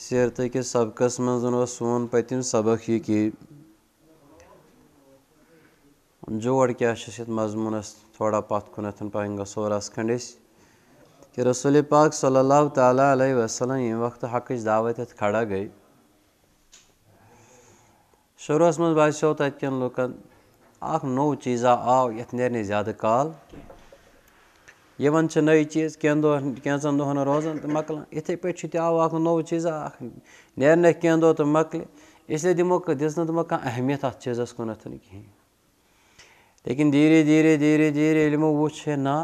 سیرت کس سبقس منہ سون پتم سبق یہ کہ جڑ کیاس یوتھ مضمونس تھوڑا پا کن پہ گورکھنڈ کہ رسول پاک صلی اللہ تعالیٰ علیہ وسلم یہ وقت حق دعوت کھڑا گئی شروع من باسو تتکن لكن اخہ نو چیزہ آو یت نیرنے زیادہ کال نئی چیز کن کینٛژَن دۄہَن روزان تو تہٕ مۄکلہِ نو دِمو دِژ نہٕ تو کانٛہہ اس اَتھ چیٖزَس کُنَتھ کِہیٖنۍ چیز دھیٖرے دھیٖرے لیکن دھیٖرے ییٚلہِ یِمو وٕچھ ہے نا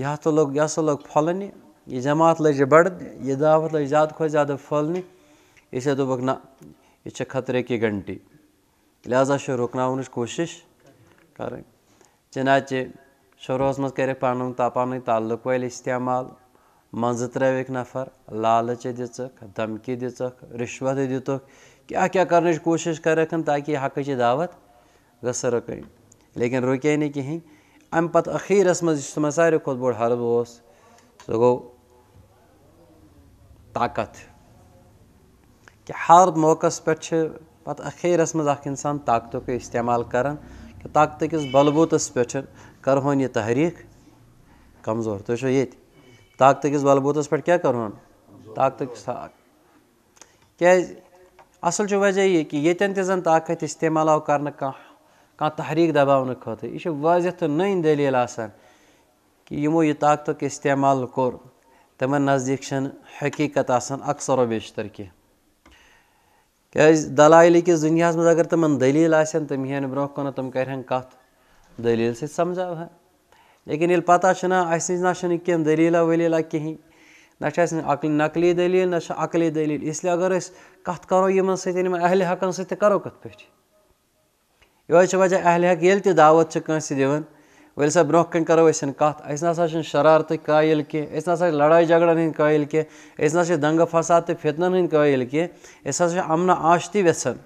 یہ تو لوگ یہِ ہَسا لوگ پھۄلنہِ یہ جماعت لج بڑی یہ دعوت لج زیادہ کھاد پھلنے اس دبک نا یہ خطرے کی گھنٹے لہذا رُکناونٕچ کوٗشِش کَرٕنۍ ناچہ شروعس مز کر پن تپان تعلق ول استعمال منز ترک نفر لالچ دک دمکی رشوت دتک کیا کیا کوشش کر تاکہ حقچ دعوت گس رکن لیکن رکے کہین ام پتہ یرس سارے ساروی بوڑ حرب اس گو طاقت کہ ہر موقع پہ اخ انسان طاقت استعمال طاقت کس بلبوتس پہ کرہون یہ تحریک کمزور تو چھو یہ طاقت کس بلبوتس پھٹ کیا کرہون طاقت کس کیا اصل چھو وجہ یہ کہ یہ تنتیزن طاقت استعمال آو کرنے کا کان تحریک دباؤنے کھوتا ہے یہ واضح تو نئی دلیل آسان کہ یمو یہ طاقت کے استعمال کر تمہیں نزدیک شن حقیقت آسان اکثر و بیشتر کی کیا دلائلی کی دنیا میں اگر تمہیں دلیل آسان تمہیں برو کنا تم کہہ رہے ہیں دلیل سمجھا لیکن یعنی پتہ اش نہ کہلی ولہ کھینش نقلی نہ نقلی دلیل اس لیے اگر کت کروا سن یعنی اہل حقن کرو کت اچھا وجہ اہل حق یل کن کرو کتنا شرارت قائل کیسا لڑائی جھگڑن ہند قائل دنگ فساد فتنن قائل کی امن آشتی ویسن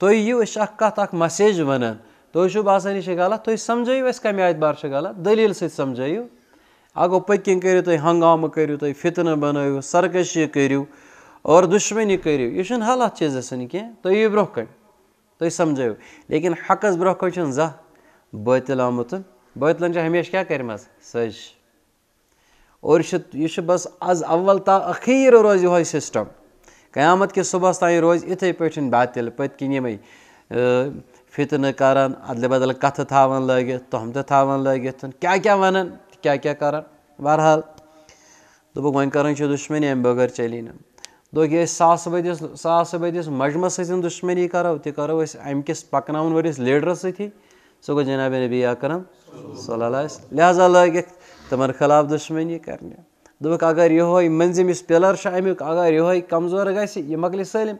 تھی یہ میسیج ونان تہو باسان یہ غلط تمہیں اعتبار استبارش غلط دلیل سکس سمجھو اگو گو کرو تھی ہنگامہ کرو تھی فتنہ بنو سرکشی اور دشمنی کرو یہ حالات چیز سین کی تیو برہ کن تھی سمجھو لیکن حقس بہت زہ باطل آمت باطل ہمیشہ کیا کرم اور یہ بس آز اول تا اخیر روز یہ سسٹم قیامت کس تین روز اتھے پاطل پتکن فتنہ کران عدل بدل کتھ تاون لگت تہمت تاون لگت کیا کیا ون کیا کیا کران بہرحال دوپک ون کران دشمنی امہ بغیر چلی نا دوکھ یہ ساس بدس ساس بدس مجمہ ستن دشمنی کرو تی کرو ام کس پکن ولس لیڈرس ستھی سو گو جناب نبی اکرم صلی اللہ علیہ لہٰذا لگت تمہن خلاف دشمنی کرنے دوپک اگر یہ منظم اس پلر امیک اگر یہ کمزور گھس یہ مکلی سلم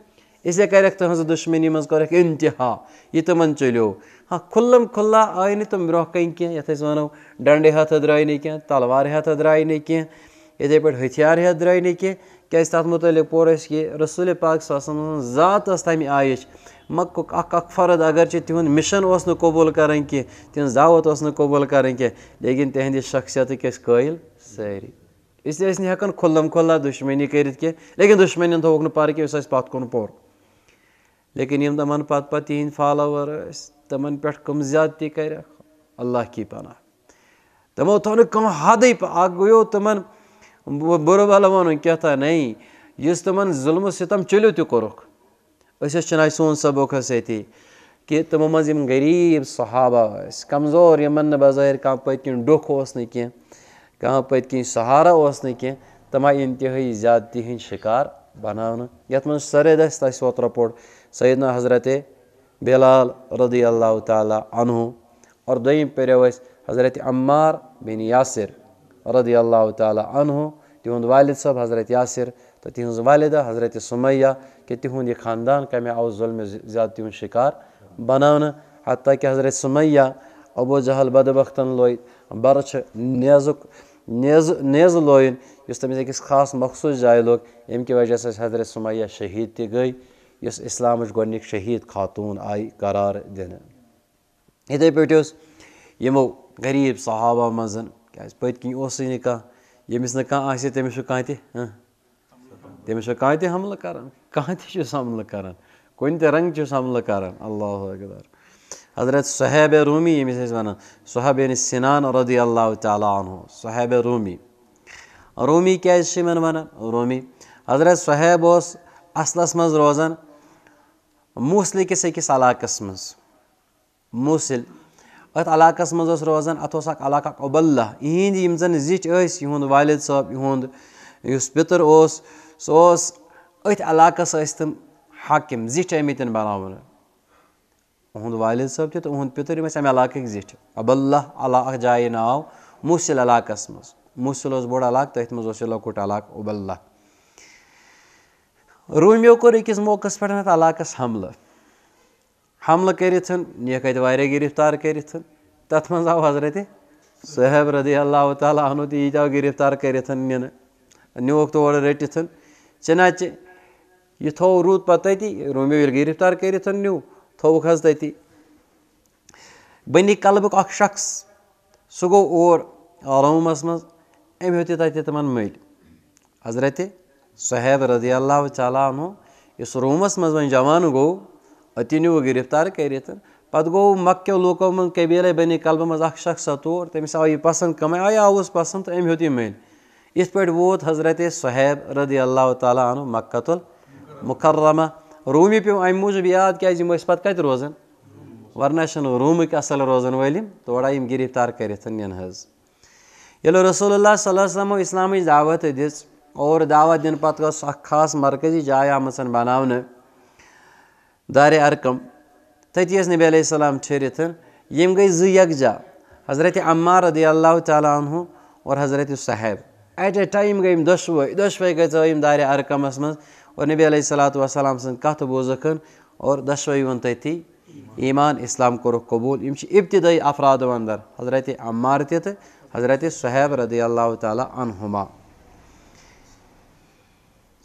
اس اسے کریکھ تہذ دشمنی مز کریکھ انتہا یہ تمن چلو ہاں کھلم کھلا آئی نہ تم برہ کن کی یت ونو ڈنڈے ہاتھ درائے نی کی تلوار ہاتھ درائے نی کی اتھے پہ ہتھیار ہاتھ درائے نی کی کیاز تات متعلق پور اس کہ رسول پاک صلی اللہ علیہ وسلم ذات اس تمی آیش مکک اک اک فرد اگر چہ تہن مشن اس نہ قبول کریں کی تہن دعوت اس نہ قبول کریں کی لیکن تہندی شخصیت کس قائل ساری اس لیے اس نے ہکن کھلم کھلا دشمنی کرت کی لیکن دشمنی تھوک نہ پار کی اس پات کن پور لیکن یہ پت پہ پہن فالوور تمن پہ کم زیادتی کر اللہ کی پناہ تمو تک کم حاد تن بر بلوان کتنا اس تمہن ظلم ستم چلو تور چناہ سون سبق اسی کہ تمو مز صحابہ ثق کمزور اس باز پت کن سہارا اس تم آئی انتہائی زیادتی ہند شکار بنانے یعنی سرد اسپور سیدنا حضرت بلال رضی اللہ تعالی عنہ اور دم پریوس حضرت عمار بن یاسر رضی اللہ تعالی عنہ تہ والد صاحب حضرت یاسر تو تہذ والدہ حضرت سمیہ کہ تہند یہ خاندان کمہ آو ظلم زیادتی ہند شکار بنانا حتیٰ کہ حضرت سمیہ ابو جہل بدبختن وختن برچ نیزک نیز نیز اس تمس اکس خاص مخصوص جائے لوگ کہ وجہ سے حضرت سمیہ شہید تھی شہیٖد خاتوٗن اس الام گ شہید خاتون آرار د غریب صحابہ چھُ کانٛہہ تہِ تٔمِس چھُ کانٛہہ تہِ حملہٕ کَران کانٛہہ تہِ چھُس حملہٕ کَران کُنہِ تہِ رنٛگہٕ چھُس حملہٕ کَران اللہ اکبر حضرت صحیب روٗمی ییٚمِس واع وَنان ن سِنان رضی اللہ تعالیٰ عنہ صحیب روٗمی روٗمی کیٛازِ چھِ یِمَن وَنان روٗمی حضرت صحیب اوس اَصلَس منٛز روزان موسل کس علقس موسل علاقس روزان اِت علق موزاً اتقاللہ اہند زی والد صبد اس پتر اس حاکم زم بن اہد والے تو اہد پہ علق زبالہ علہ جائیں ناو موسل علاقس علقس موسل اس بوڑھ علاقہ تھی مزہ لکہ عبالہ رومیو کوٚر أکِس موقعس پٮ۪ٹھ اَتھ علاقَس حملہٕ حملہٕ کٔرِتھ نِیَکھ اَتہِ واریاہ حملہ کٔرِتھ تَتھ منٛز آو کرضرت صحب رضی اللہ تعالیٰ تہِ ہنت آو تورٕ رٔٹِتھ تور یہِ تھوٚو روٗد پَتہٕ تٔتی رومیو ییٚلہِ کٔرِتھ نیوٗ تھوٚوُکھ حظ تٔتی بٔنی قلبک اَکھ شخص سُہ گوٚو اور سہ منٛز أمۍ ہیوٚت یہِ تَتہِ تِمَن مٔلۍ حضرت سحیب رضی اللہ تعالیٰ اس رومس من جوان گو اتنی نیو گرفتار کرت گو مکیو لوکو من قبیلہ بنی قلبہ مز اخ شخص تمس آئی پسند کم آئی آوس پسند تو ام ہن اس پہ ووت حضرت سہیب رضی اللہ تعالیٰ عنہ مکت المکرمہ رومی پیو امہ موجود یاد کم جی، یم پتہ کت روزان ورنہ رومک اصل روزان تور آئی گرفتار رسول اللہ صلی اللہ علیہ وسلم اسلام دعوت دس اور دعوت دن پہ خاص مرکزی جائے آمت بنا دار ارکم تتی اس نبی علیہ السلام ٹھہرت یم گئی یکجا حضرت عمار رضی اللہ تعالیٰ عنہ اور حضرت صاحب ایٹ اے ٹائم گئی دشو دے گا دار ارکمس اور نبی علیہ الات وسلام سن کت بوزکن اور دشوے ون تتی ایمان اسلام کور قبول ابتدائی افراد اندر حضرت تہ حضرت صحیب رضی اللہ تعالیٰ عنہما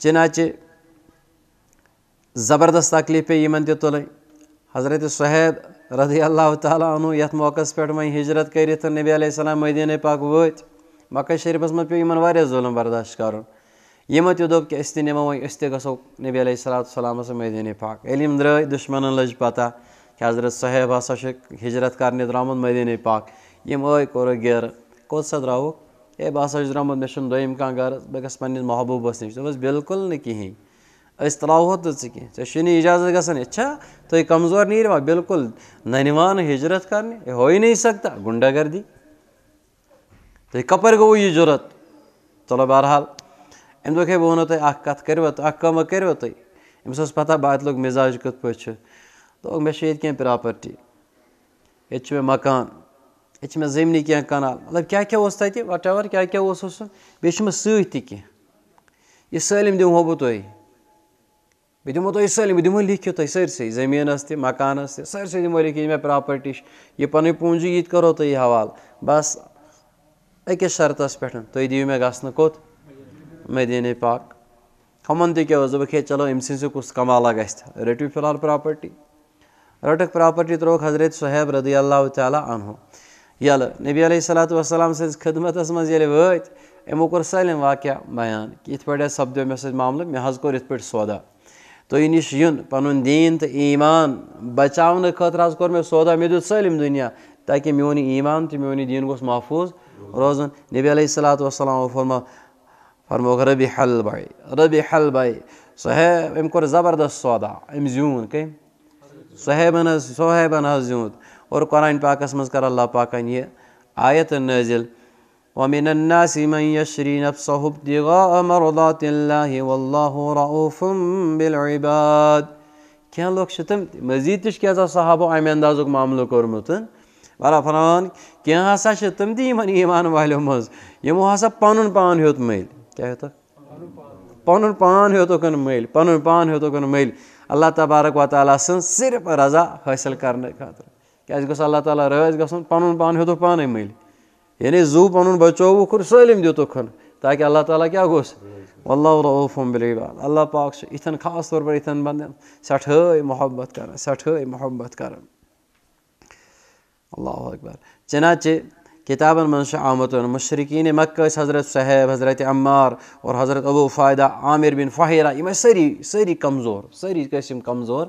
چنانچہ زبردست تکلیف پہ یمن تہ تلن حضرت سہیب رضی اللہ تعالیٰ عنہ یت موقع پہ وی ہجرت کرت نبی علیہ السلام مدینہ پاک وت مکہ شریفس من پیو یمن واریہ ظلم برداشت کرن یمو تہ دوپ کہ اس تہ نمو وی اس تہ گسو نبی علیہ السلام السلامس مدینہ پاک علم درائے دشمنن لج پتہ کہ حضرت صحیب ہسا ہجرت کرنے درامت مدینہ پاک یم ائے کور گیر کوت سا دراوک اے بہرحمد مجھے دم کرض بہ گ پہ محبوب نش دیں کہیں تل تو ذہن ےجازت گا اچھا، تم کمزور نیروا بالکل نان ہجرت کرنے ہوئی نہیں سکتا گنڈہ گردی کپر گو یہ ضرورت چلو بہرحال امدے بہو تک کت کروا کرو تحریک امس پتہ بات لوگ مزاج کت پہ پاپرٹی یہ مکان یہ زمنی کنال مطلب کیا وٹ ایور کیا سلم دموہ بہت دہی سب دیکھ تھی سرسے زمینس تکانس ترسی پراپرٹی یہ پن پونجی یہ کرو تو حوالہ بس اکس شرطس پہ تی دے گا مدینے پاک کمن ہے چلو امسے کس کمالہ گا رٹو فی الحال پاپرٹی رٹک پراپرٹی تروک حضرت صہیب رضی اللہ تعالیٰ عنہ یل نبی علیہ صلاۃ وسلام سنس خدمت امو کور سالم واقعہ بیان کہ سپدو مے سی معاملہ مے سودا سودہ نش یون پن دین تو ایمان بچاؤن خاطر حض کور مے دنیا تاکہ میون ایمان تو میون دین گوس محفوظ روزن نبی علیہ صلاۃ وسلام فرما فرمو ربی حل بائی ربی حل بائی ام کور زبردست سودا ام زیون کیم صیبن ح صیبن حض زیت اور قرآن پاکس مز کر اللہ پاکن یہ آیت نازل ومن الناس من يشري نفسه ابتغاء مرضات نزل وماسیم شرح مرباد کن لچھے تم تزید تشاع صحاب و امہ انداز معاملوں کو برا فران کی ہساچ تم تیون ایمان مز مزوں ہسا پانن پان ہلو تک پانن پان ہکن پانن پان ہکن مل اللہ تبارک و تعالیٰ سن صرف رضا حاصل کرنے خاطر کہ اللہ تعالیٰ رٲضۍ گژھُن پن پان پانَے مل یعنی زو پن بچو سٲلِم دت تاکہ اللہ تعالیٰ کیا گوس اللہ بلوال اللہ یِتھٮ۪ن خاص طور یِتھٮ۪ن اتن سٹھائی محبت کر سٹھائی محبت کر اللہ کِتابَن منٛز چھُ آمُت آمت مشرقین ٲسۍ حضرت صحیب حضرت عمار اور حضرت ابو فیدہ عامر بن فاحیرہ یہ ساری سٲری کمزور سری کمزور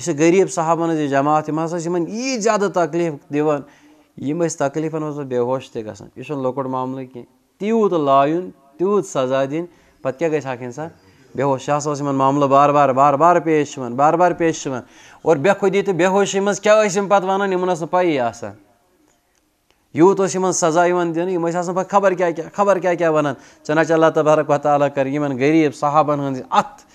صحابَن ہٕنٛز یہِ جماعت تم ہوں یت زیادہ تکلیف دان تکلیفنس بے ہوش یہِ چھُنہٕ لۄکُٹ معاملہٕ کی تیوت لائن تیوت سزا کیٛاہ گژھِ گھاق اِنسان بے ہوش یِمَن معاملہ بار بار بار بار پیش یِوان بار بار پیش یِوان تو بے ہوشی نہٕ پَیی آسان یوٗت اوس یِمَن سزا ٲسۍ آسان پَتہٕ خبر کیا نا اللہ تبارک تعالیٰ یِمَن غریٖب صحابَن ہٕنٛز ات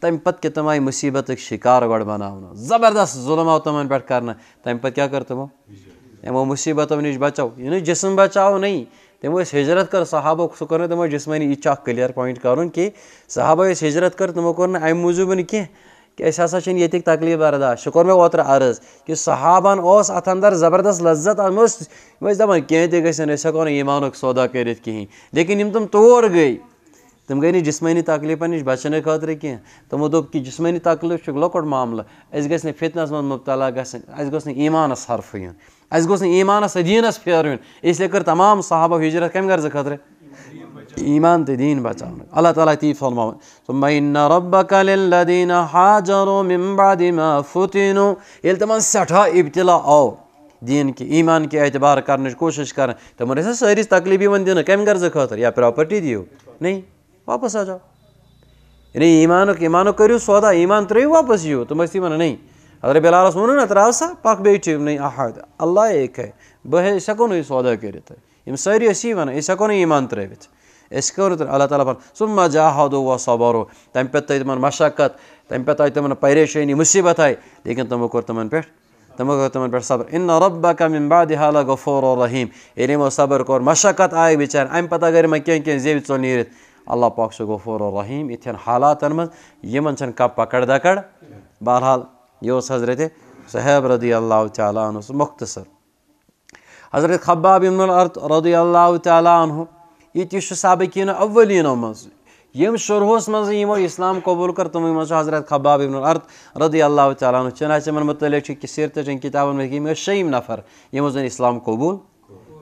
تمہ پہ تم آئی مصیبت شکار گو بنانا زبردست ظلم آ تم پہ کرو مصیبتوں نش بچو یہ جسم بچا نئی تموس حجرت کر صاحبوں سہو جسمانی کلیئر پوائنٹ کر صاحب یوس حجرت کرو کو امہ موجوب کی یقیک تکلیف برداشت سہ اوتر عرض کہ صحابن ات اندر زبردست لذت اب دان کہ سودہ کریکن تم تور گئی تم گئی نسمانی تکلیف یش بچہ خاطر تمو نہٕ تکلیف منٛز مُبتلا گژھٕنۍ اَسہِ گوٚژھ نہٕ من مبتلا یُن حرف گوٚژھ نہٕ سے دینس پھیر اس لیے کر تمام صحابہ و حجرت کم خٲطرٕ ایٖمان ایمان دیٖن دین اللہ تعالیٰ سٮ۪ٹھاہ تمہ آو دیٖن کہِ ایمان کہِ اعتبار کرنے نہ تمہیں تکلیٖف یِوان دِنہٕ کم غرضہٕ خٲطرٕ یا پاپرٹی نہیں واپس آ جاؤ یعنی ایمان ایمان کرو سودا ایمان تر واپس یو تم تھی ون نہیں اگر بلالس ون نا ترا سا پک بیٹھ نہیں احد اللہ ایک ہے بہ ہکو نا سودا کرتھ ہم سی اس ون اس ہکو نا ایمان ترت اس اللہ تعالیٰ پن سم مزا ہادو و صبرو تمہ پہ تم مشقت تمہ پہ آئی تم پریشانی مصیبت آئی لیکن تمو کور تم پہ تمو کر تم پہ صبر ان رب من بعد حالہ گفور الرحیم ییٚلہِ یعنی یِمو صبر کوٚر مشقت آیہِ بِچار امہِ پتہٕ اگر یِمن کینٛہہ کینٛہہ زیوِ ژوٚل نیٖرِتھ الله پاک سو غفور و رحیم یتھن حالاتن من یمن چن کا پکڑ دکڑ بہرحال یو اس حضرت صحیب رضی اللہ تعالیٰ عنہ سو مختصر حضرت خباب ابن الارت رضی اللہ تعالیٰ عنہ یہ تش سابقین اولین مز یم شروعس مز یمو اسلام قبول کر تم مز حضرت خباب ابن الارت رضی اللہ تعالیٰ عنہ چنانچہ من متعلق چھ سیرت جن کتابن میں شیم نفر یمو اسلام قبول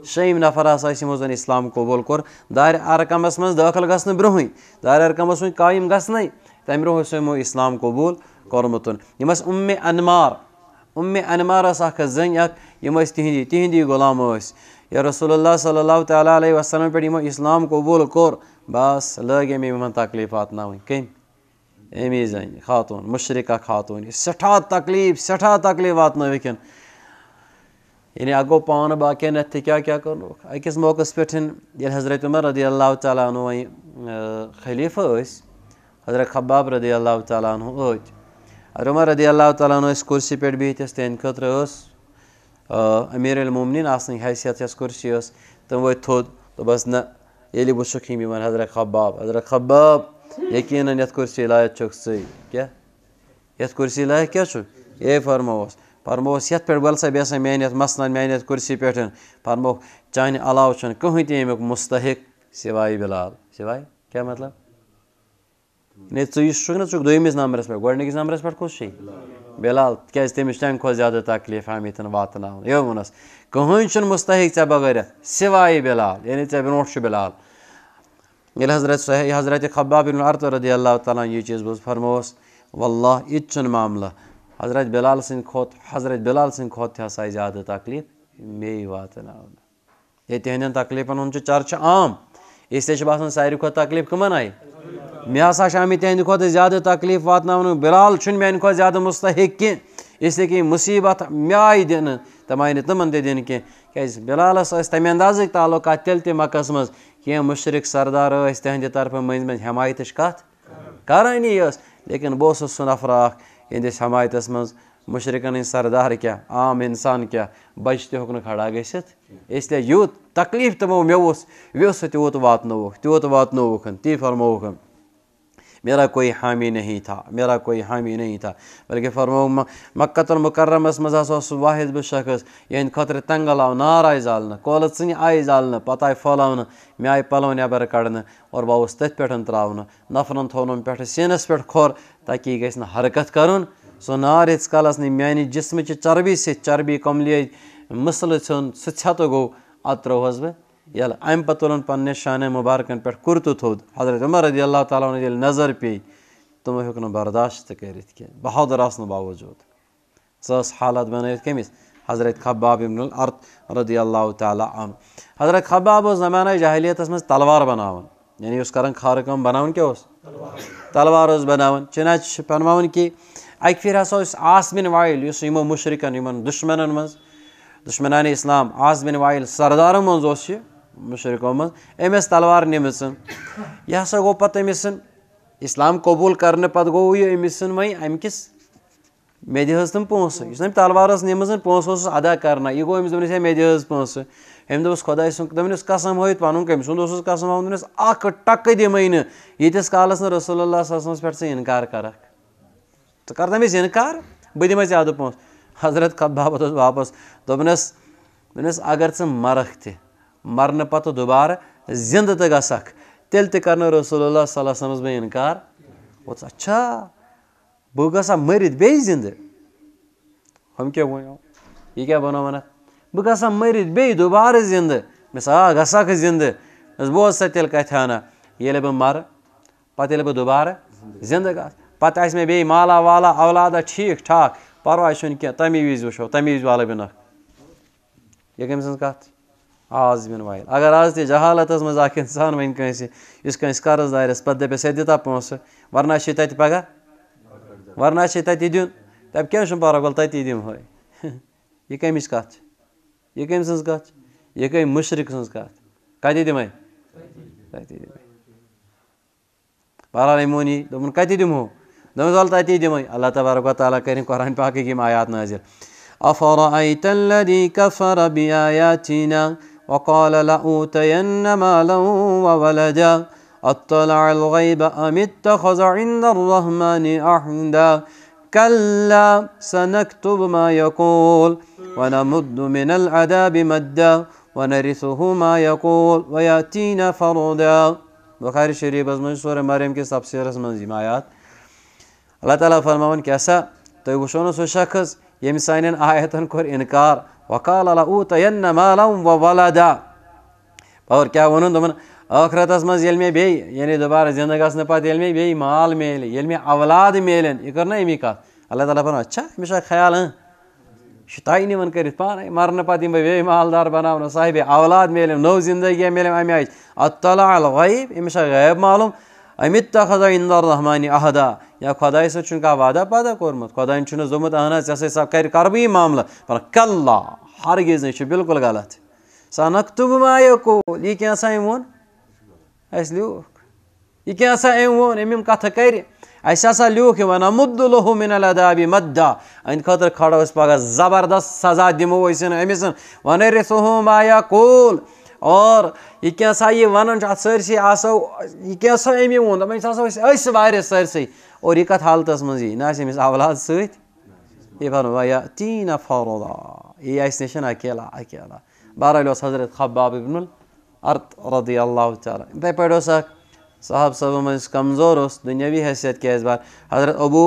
شیم نفر ہسا زن اسلام قبول کور دار ارکمس من داخل گھن برہ دار ارکمس سن قائم گھن تمہ برہ یمو اسلام قبول یم ام انمار ام اخ زن زنگ تہندی تہندی غلام رسول اللہ صلی اللہ تعالیٰ علیہ وسلم پہ یمو اسلام قبول کور بس لگے یمن تکلیف وات نا امی زن خاتون مشرقہ خاتون سٹھا تکلیف سٹھا تکلیف واتن یعنی اگو پان باقین ات کیا کیا کرنوک اکس موقع پہ یل یعنی حضرت عمر رضی اللہ تعالیٰ عنہ وی خلیفہ اس حضرت خباب رضی اللہ تعالیٰ عنہ اوت حضرت عمر رضی اللہ تعالیٰ عنہ اس کرسی پہ بہت اس تہد خطر اس امیر المومنین آسن حیثیت یس کرسی اس تم وی تھود تو بس نہ یلی وچھک ہم یمن حضرت خباب حضرت خباب یقیناً یت کرسی لایق چھک سی کیا یت کرسی لایق کیا چھو اے فرموس فرموس یتھ پٮ۪ٹھ وَل سا بیٚیہِ ہسا سا یَتھ مثلاً یَتھ کُرسی پٮ۪ٹھ فرموکھ چانہِ علاوٕ چھُنہٕ کٕہٕنۍ تہِ امی مُستحق سوائے بِلال سِواے کیٛاہ مطلب نے ژٕ ژٕ یُس چھُکھ چھُکھ نہ دوٚیمِس نمبرَس پٮ۪ٹھ ہے نمبرَس پٮ۪ٹھ کُس چھُے بِلال تِکیٛازِ تٔمِس پھر تَمہِ کھۄتہٕ زیادٕ تکلیٖف چیت زیادہ یہِ ووٚنُس کٕہٕنۍ چھُنہٕ مُستحق ژےٚ بغیر سوائے بِلال یعنی ژےٚ برونٛٹھ چھُ بِلال ییٚلہِ حضرت صحیح حضرت خباب ارت رضی اللہ تعالیٰ یہِ چیٖز بوٗز فرموس یہِ تہِ چھُنہٕ معاملہٕ حضرت بلال سن کھوت حضرت بلال سن کھوت تھی ہسا زیادہ تکلیف مے واتن یہ نہ تہندین تکلیفن ہن چرچ عام اس لیے باسان ساروی کھوت تکلیف کمن آئی مے ہسا آمت تہند کھوت زیادہ تکلیف واتن بلال چھن میانہ کھوت زیادہ مستحق کی اس لیے کہ مصیبت مے آئی دن تم آئی تمن تہ دن کیں کیاز بلالس اس تمہ انداز تعلقات تیل تہ مکس مز کیں مشرق سردار اس تہند طرف مز مز حمایتش کت کرانی اس لیکن بہت اوسس سہ نفر اکھ تہس یعنی حماتس من مشرکن سردار کیا عام انسان کیا بچ تک نکل کھڑا گھت اس لیے یوت تکلیف تمو مے اس سا تیوت وات تی فرموکن میرا کوئی حامی نہیں تھا میرا کوئی حامی نہیں تھا بلکہ فرمو مکت مکتر مکرمس مزا واحد بہ شخص یہ یعنی خطر تنگل آو نار آئ زالنا کالہ نالنا پہ آئی پھلونے میں آئی پلو نبر اور ار باس تھی پن تراؤن نفرن تھونم پہ سینس پہ کھور تاکہ یہ نہٕ حرکت کَرُن سو نار کالَس نہٕ میٛانہِ جِسمٕچہِ چربی چربی ژھیوٚن سُہ مسلسل گوٚو ست گو بہٕ یَلہٕ اَمہِ پَتہٕ تُلُن پنٛنہِ شان مبارکن پٮ۪ٹھ کُرتہٕ تھو حضرت عمر رضی اللہ تعالیٰ نظر پہ تمو ہوں برداشت بہادُر آسنہٕ باوجوٗد سۄ ساس حالت بنیات کٔمِس حضرت خباب الر رضی اللہ تعالیٰ عنہ حضرت خباب اوس زمانہ جہلیتس منٛز تلوار بَناوان یعنی اس کٲم کا کیٛاہ اوس تلوار چنانچہ چناتا کہ اکہ پھر ہسا اس وائل اس ہمو مشرق نون دشمنن من دشمنان اسلام آس بن وائل سرداروں مز مشرق مز تلوار نمچ یہ ہسا گو پتہ اسلام قبول کرنے پتہ گو یہ امس وم کس مے دے تم پوسہ اس تلوارس نما پوسہ ادا کرنا یہ گوسے مے دن أمۍ دوٚپُس خدا سُنٛد دس قسم قسم اَکھ ٹَکہٕ دِمَے ٹک ییٖتِس کالَس نہٕ رسول اللہ صلی اللہ صسر سے انکار کرک ان بہت دما زیادہ پونٛسہٕ حضرت واپَس واپس دوٚپنَس اگر مرکھ ترنے پہ دبار زند تو گسک تیل تر رسول اللہ صلی اللہ وسلمَس بہٕ اِنکار بہ ہُم کیٛاہ وَنیو یہ کیٛاہ بَنو ات بہ گا مریت بیبار زندہ مس آ گھسک زندہ مس بوز بہٕ مَرٕ پَتہٕ یل بہ مر زِندٕ گژھٕ پَتہٕ آسہِ مےٚ بیٚیہِ مالا والا اولادہ ٹھیک ٹھاک پوا چن تمی وز و تمی وز والا یہِ یہ کم سن آز آزمین وائل اگر آج وَنہِ کٲنٛسہِ انسان کٲنٛسہِ قرض دارس پہ دے دے وی تگہ ورنہ سے تی دن پائے وتی دم یہ کمچ کت یہِ کٔمۍ سٕنٛز کَتھ چھِ یہِ گٔے مُشرِق سٕنٛز کَتھ کَتہِ دِمَے تَتی دِمَے بہرحال یِمو نی دوٚپُن کَتہِ دِمہو دوٚپمَس وَلہٕ تَتی دِمَے اللہ تبارک و تعالیٰ کَرِنۍ قۄرآن پاکٕکۍ یِم آیات نٲزِل أفرأيت الذي كفر بآياتنا وقال لأوتين مالا وولدا أطلع الغيب أم اتخذ عند الرحمن عهدا كلا سنكتب ما يقول ونمد من العذاب مدا ونرثه ما يقول ويأتينا فرودا بخاري شريف از من سوره مريم که سب سیر از منزیم آیات الله تعالی فرمون که اسا تو وشون سو شخص یم سانن آیتن کور انکار وقال لا اوتین مالا وولدا اور کیا ونن دمن آخرت اس من مےٚ بیٚیہِ یعنی يعني دُبارٕ زِندٕ اس پَتہٕ ییٚلہِ مےٚ مال میلہِ يلمي اولاد میلن یہِ کٔر نہ اَمی اللہ تعالیٰ اچھا مشا خیال ہاں اه؟ یہ کرت کرانے مرنے پہ بیٚیہِ مالدار بناونہٕ صاحب اولاد ملیم نو زندگیا امہِ آیہِ اطلاع الغیب أمِس چھا غیب معلوم امیت خدا ان عہدا یا خدا سن وعہ کوٚرمُت خۄدایَن چھُنہٕ زومت اہن سا کربی معاملہ پر نہٕ یہِ چھُ بالکل غلط ثانکھ تو بائی كول یہ کیٛاہ سا کَتھٕ کَرِ اَسہِ ہسا وانا یِمَن مُدلُہ مِن الادابِ مددا أہنٛدِ خٲطرٕ کھڑو اس پَگاہ زبردست سزا دِمو أسۍ أمِس وَنٲرِتھُہُم مایا کوٗل اور یہِ کینٛہہ سا یہِ وَنان چھُ اَتھ سٲرسٕے آسو یہِ کینٛہہ سا أمۍ ووٚن دَپان یہِ ہَسا ٲسۍ أسۍ وارِ اور یہِ کَتھ حالتَس منٛز یی نہ أمِس اولاد سۭتۍ یہِ إيه وَنو یا تیٖنا فرودا یہِ إيه آسہِ نِش اکیلا اکیلا بہرحال اوس حضرت خباب ابن الارت رضی اللہ تعالیٰ یِتھَے پٲٹھۍ اوس صاحب صاحب کمزور اس دنیاوی حیثیت کے اعتبار حضرت ابو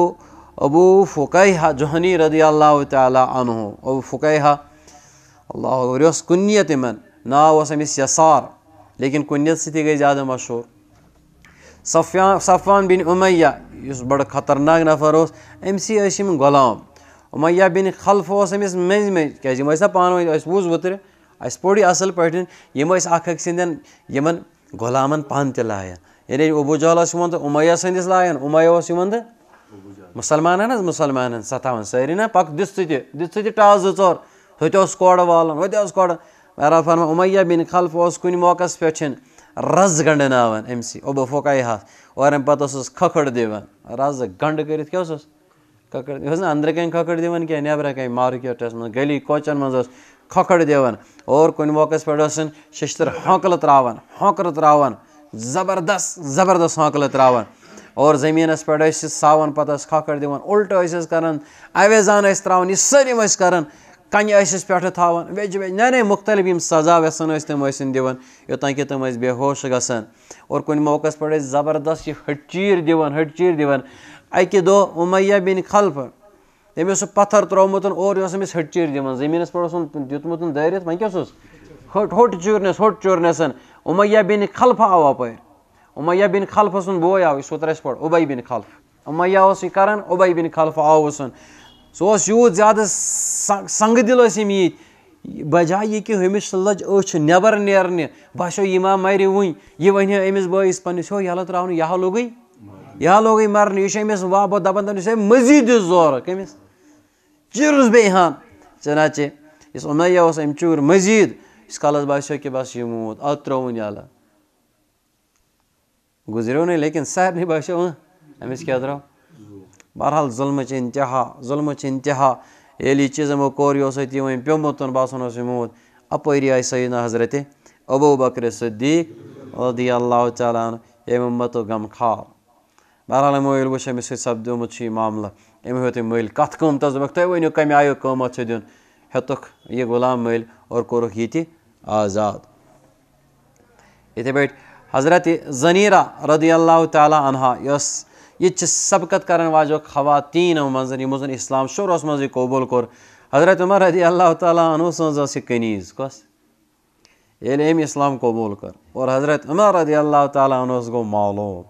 ابو فقیہ جوہنی رضی اللہ تعالی عنہ ابو اللہ اس کنیت من ناؤ امس یسار لیکن کنیت سی گئی زیادہ مشہور صفیان صفان بن امیہ اس بڑ خطرناک نفر اس امسی غلام امیہ بن خلف اس مز مزہ پانی ورنہ ووز اتر اہ پور یہ اصل پاٹ اک سن غلام پن تہ لائن یعنی ابو جہل اس یوان تو امیہ سندس لائن امیہ اس یوان تو مسلمان ہیں مسلمان ہیں ستا نا پک دس تیتی دس تیتی تاز دیتور ہوتی اس والن ہوتی کور کوڑا فرما امیہ بن خلف اس کن موقع پہ رز گنڈ ناوان ایم سی او بفوک ہاتھ اور امہ پتا اس اس ککڑ رز گنڈ کرت کیا اس اس ککڑ دیوان اندر کہیں ککڑ دیوان کیا نیاب رہا کہیں مارکی گلی کوچن من اس ککڑ دیوان اور کونی موقع اس پیچھن ششتر ہنکل تراوان ہنکر تراوان زبردست زبردست ہانکلہ تراوان اور زمینس پہ پیڑا ساون پتہ اس کھاکر دیوان الٹا اسی اس کرن ایویزان اس تراؤن اس سری میں اس کرن کنی اسی اس تھاوان ویج ویج نی نی مختلف ہم سزا ویسن اس تیم ویسن دیوان یو تاکی تم اس بے ہوش گسن اور کنی موقع اس پیڑا زبردست زبردس یہ ہٹچیر دیوان ہٹچیر دیوان ایکی دو امیہ بین خلف تیمی اسو پتھر تراؤمتن اور یو اسم اس ہٹچیر دیوان زمین اس پیڑا اسو دیوتمتن دائریت مانکی اسو اس ہٹ چورنیس ہٹ چورنیسن امیا بن خلفہ آؤ اپ امیا بن خلفہ سن بوے آؤ اوترس پڑھ ابیا بن خلف امیا اس ابیا بن خلف آو سن سو اس س زیادہ سنگ دل یس یت بجائے یہ کہ ہومس لج اچھ نبر نیرنہ بس یہ ما منہ امس بایس ہو یہ تر یہ لوگ یہاں لوگ مرنے یہ واپس دبان دس ہے مزید زور امس چیر بے ے چنانچہ اس امیہ اس چور مزید اس کہِ بَس یہ موت اَدٕ ترٛووُن یَلہٕ گُزریو نہٕ لیکن سارنٕے باسو أمِس کیٛاہ درٛاو بہرحال ظلم انتہا ظلم انتہا اوس أتی وۄنۍ پیوٚمُت باسان اوس موت اپری اَپٲری سی نا حضرت ابو بکر صدیق رضی اللہ تعالیٰ وٕچھ أمِس سۭتۍ غم چھُ یہِ معاملہٕ أمۍ ہیوٚت یہ معاملہ کَتھ قۭمتَس دوٚپُکھ کم ؤنِو کَمہِ تحریک کم چھُ دین ہیوٚتُکھ یہ غلام مل کوٚرُکھ یہ تھی آزاد یہ تھے حضرت زنیرہ رضی اللہ تعالی عنہ یہ چھ سبکت کرن واجو خواتین و منظر یہ مزن اسلام شور اس منظر قبول کر حضرت عمر رضی اللہ تعالیٰ عنہ سنزا سکنیز کس یہ لئے ہم یعنی اسلام قبول کر اور حضرت عمر رضی اللہ تعالیٰ عنہ اس کو معلوم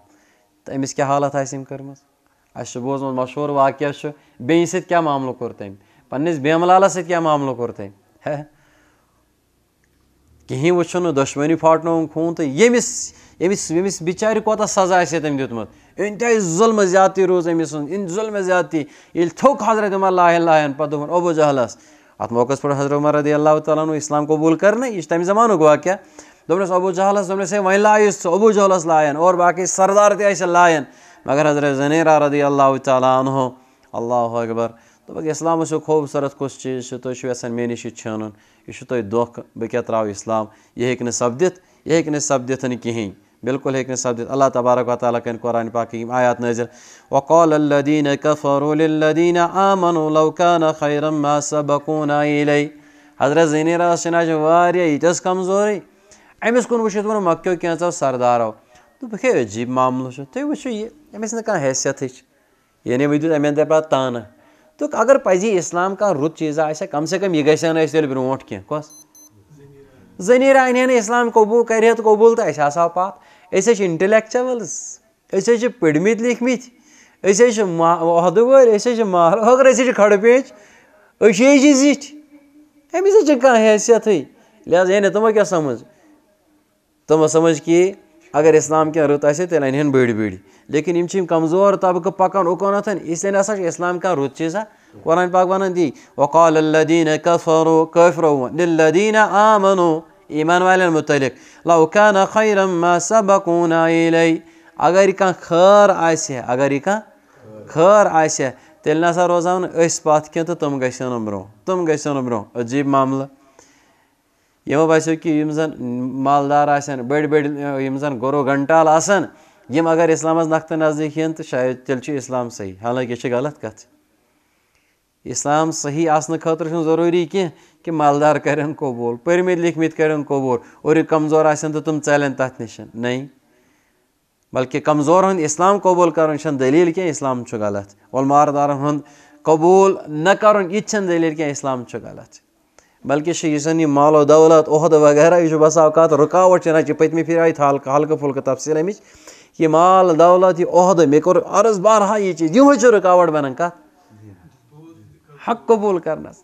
تو ہم اس حالت ہے اسیم کرم اس شبوز میں مشہور واقعہ شو بینی سے کیا معاملہ کرتے ہیں پنیز بیملالہ سے کیا معاملہ کرتے ہیں ہے کہیں وہ چھنہ دشمنی پھاٹنون خون تو یمس یمس یمس بچار کوتا سزا آسے تم دیتمت انتہائی ظلم زیادتی روز امس ان ظلم زیادتی یل تھوک حضرت عمر اللہ اللہ پتہ دہن ابو جہلس ات موقع پر حضرت عمر رضی اللہ تعالیٰ عنہ اسلام قبول کرنے یہ تمہ زمانک واقعہ دوٚپنَس ابوٗ جہلس دوٚپنَس ہے وۄنۍ لایُس ژٕ ابوٗ جہلس لایان اور باقی سردار تہِ ٲسۍ لایان مگر حضرت زنیرا رضی اللہ تعالیٰ عنہ اللہ اکبر تو اِسلامس چھُ خوٗبصوٗرت کُس چیٖز چھُ تُہۍ چھُو یژھان مےٚ نِش يشتوي چھُ بكتراو اِسلام يهيك نسبدت يهيك نسبدت یہِ ہیٚکہِ نہٕ سَپدِتھ کِہیٖنۍ بِلکُل ہیٚکہِ نہٕ سَپدِتھ اللہ تبارک وتعالیٰ کَرِ قرآنہِ پاکہٕ یِم آیات نٲظِر وقال الدیٖن کفرُ للدیٖن آمن لوکان خیرم ما سبقوٗن علی حضرت ظٔنیٖر سِنا چھِ واریاہ ییٖتِس أمِس کُن وٕچھِتھ ووٚن مۄکٹیو کینٛژھو سردارو دوٚپُکھ ہے عجیٖب معاملہٕ چھُ تو وٕچھِو یہِ أمِس نہٕ کانٛہہ حیثیتٕے چھِ یعنی وۄنۍ تو اگر پزی اسلام کت چیز کم سے کم یہ گا تیل بروٹ کی زنی نا اسلام قبول تو قبول تو او پاتے انٹلیکچولس اے پھیمت ما عہد اگر حکر کھڑ پیچ اشی زم حیثیت لہٰذا یہ یعنی کیا سمجھ تمو سمجھ کہ اگر اسلام کی رتحا ہے تیل ان بڑی بڑی لیکن کمزور طبقہ پکان اکونت اس لیے نسا اسلام کت چیزہ قرآن اگر یہ خر آیا اگر یہاں خر آیا تیل نسا روزہ اس پات کی تم گز برہ تم گھن بر عجیب معاملہ یمو باسیو کہ یم زن مال آسن بڑ بڑ یم زن گرو گھنٹال آسن یم اگر اسلام از نقطہ نظر ہین تو شاید تیل چھ اسلام صحیح حالانکہ یہ چھ غلط کت اسلام صحیح آسن خاطر چھ ضروری کہ کہ مالدار دار کرن قبول پرم لکھ مت کرن قبول اور کمزور آسن تو تم چلن تات نشن نہیں بلکہ کمزور ہن اسلام قبول کرن چھ دلیل کہ اسلام چھ غلط اور مار دار ہن قبول نہ کرن یہ چھ دلیل کہ اسلام چھ غلط بلکہ یہ مال و دولت عہد وغیرہ یہ بس چنا رکاٹ پتمی پھر آلکہ ہلکہ پھلکہ تفصیل یہ مال دولت یہ عہدہ مے کور عرض بارہا یہ چیز یہ رکاوٹ بنن کت حق قبول کرنس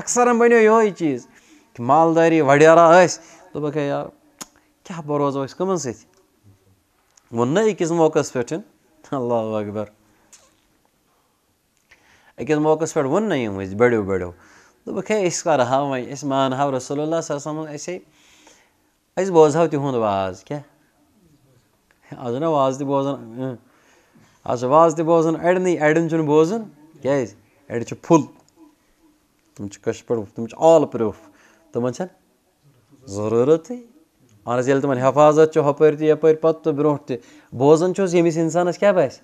اکثر بنی یہ چیز کہ مالداری وڈیرہ یس ہے یار کیا روزوس کمن سو نہ ایکس موقع پہ اللہ اکبر ایکس موقع پہ ون ناوز بڑیو بڑیو دوٚپُکھ ہے أسۍ کَر ہاوَے أسۍ مان ہاو رسول اللہ صلَس اَسے أسۍ بوزہَو تِہُنٛد واز کیٛاہ آز نہ واز تہِ بوزان آز چھِ واز تہِ بوزان اَڑٮ۪نٕے اَڑٮ۪ن چھُنہٕ بوزُن کیٛازِ اَڑِ چھِ فُل تِم چھِ کٲشِر پٲٹھۍ تِم چھِ آل پرٛوٗف تِمَن چھَنہٕ ضٔروٗرتھٕے اہن حظ ییٚلہِ تِمَن حفاظت چھُ ہۄپٲرۍ تہِ یَپٲرۍ پَتہٕ تہٕ برونٛٹھ تہِ بوزان چھُس ییٚمِس اِنسانَس کیٛاہ باسہِ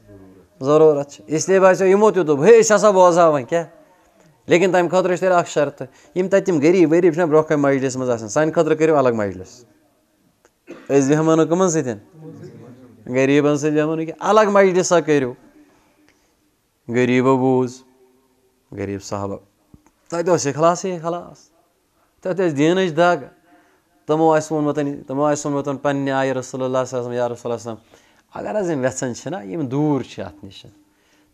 ضٔروٗرت چھِ اِسلیے باسیو یِمو تہِ دوٚپ ہے أسۍ ہَسا بوزہَو وۄنۍ کیٛاہ لیکن یِم تَتہِ تِم غریٖب ؤریٖب چھِنہ غریب کَنہِ برہ منٛز آسان سانہِ خٲطرٕ کٔرِو الگ أسۍ بیٚہمو نہٕ کٕمَن سۭتۍ غریٖبَن سۭتۍ بیٚہمو نہٕ کینٛہہ الگ کٔرِو غریٖبو بوٗز غریٖب مجلسہ تَتہِ اوس بوز غريب تَتہِ ٲسۍ دیٖنٕچ دَگ تِمو آسہِ ووٚنمُت تِمو آسہِ ووٚنمُت پنٛنہِ آیہِ رسول اللہ صلی اللہ علیہ وسلم یا رسول اللہ علیہ وسلم اگر حظ یِم یَژھان یِم دوٗر چھِ اَتھ نِش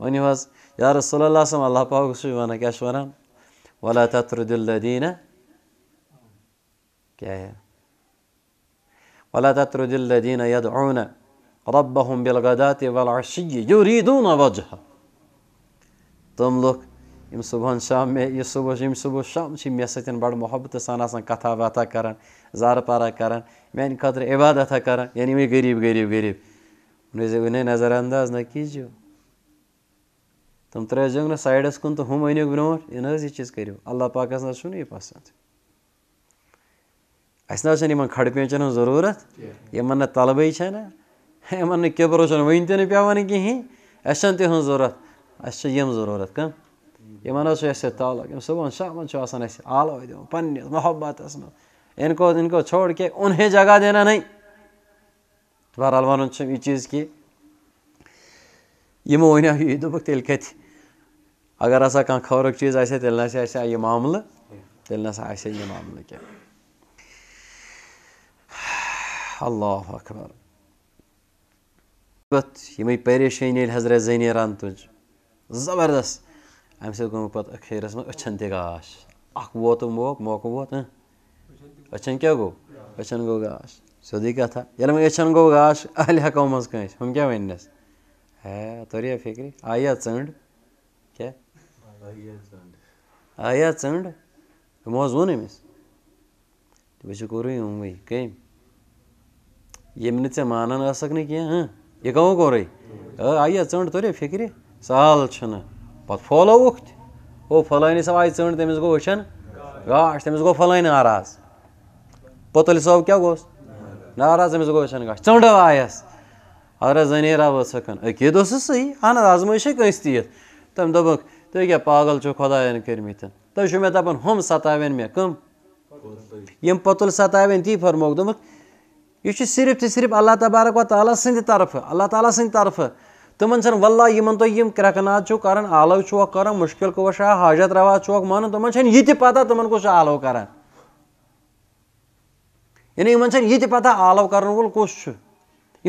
ونی واس يا رسول الله سم الله باوك شو وانا كاش وانا ولا تطرد الذين كايا ولا تطرد الذين يدعون ربهم بالغداة والعشي يريدون وجهه تم لوگ یم صبحن شام میں یہ صبح یم صبح شام چھ می ستن بڑ محبت سان اسن کتھا واتا کرن زار پارا کرن میں قدر عبادت کرن یعنی میں غریب غریب غریب نظر انداز نہ کیجو تم سایڈَس کُن سائڈس کن تو ہم یہِ برون یہ یہِ چیز کرو اللہ پاک تہِ پسند اسن کِہیٖنۍ اَسہِ ضرورت ان ضوٚرَتھ اَسہِ چھِ یِم تھی اب یِمَن حظ ضرورت کم یہ تعلق آسان اَسہِ آلو چھوڑ محبت منقوی جگہ دینا بہرحال چھُم یہ چیز کہ ये वन दोपक तेल कत अगर हसा कह खबर चीज आ तेल ना यह मामल तेल ना यह मामल क्या अल्लाह अकबर ये परेशानी हजरत जनीरान तुज जबरदस्त अम सो पे अखीरस मे अच्छन ताश अख वोत मोक मौकह वोत अच्छन क्या गो अच्छन गो गाश सोदी कथा ये अच्छन गो गाश अहल हको मज हम क्या वनस ہر تریا فکری آیا ڑیا ڑن امس یہ مانا ثقا ہاں؟ یہ کموں ہاں، کو آیا ٹنڈ توریا فکری سہل چھولو ولانے حساب آئی ٹنڈ گن گاش تم گھلانا پوتل حساب کیا ناراض آیاس عرض زنی عقید صحیح اہم آزمے سے دبک تھی کیا پاگلو خدائن کرم ستا میں کم یہ پتل ستا تی فرموک درف صرف اللہ تبارک و تعالیٰ سرف اللہ تعالیٰ سرفہ تم جم ویک کران آلو چوک کران مشکل کو شاہ حاجت رواج چوک مانا تمہ یہ تتہ تمہ آلو کران یعنی کریں پتہ آلو کرن وول کس چھ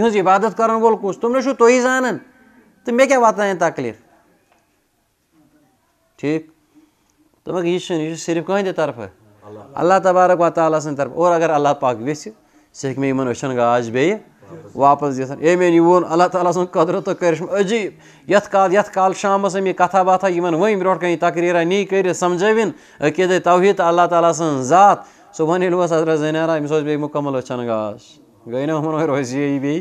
یہ عبادت کرن وول کس تم نشو تو ہی زان تو مے کیا وات تکلیف ٹھیک یہ صرف کہیں طرف اللہ تبارک و تعالیٰ سن طرف اور اگر اللہ پاک ویس سہ ہیک میں وچن گاج بی واپس دے اے میں یہ اللہ تعالیٰ سن قدرت تو کرشم عجیب یت کال یت کال شام ام یہ کتھا باتھا ان وی بروٹ کہیں تقریرا نی کر سمجھوین عقید توحید اللہ تعالیٰ سن ذات سو ون ہلو حضرت زینارا امس بیٚیہِ مکمل وچن گاش گئی نا روزی بی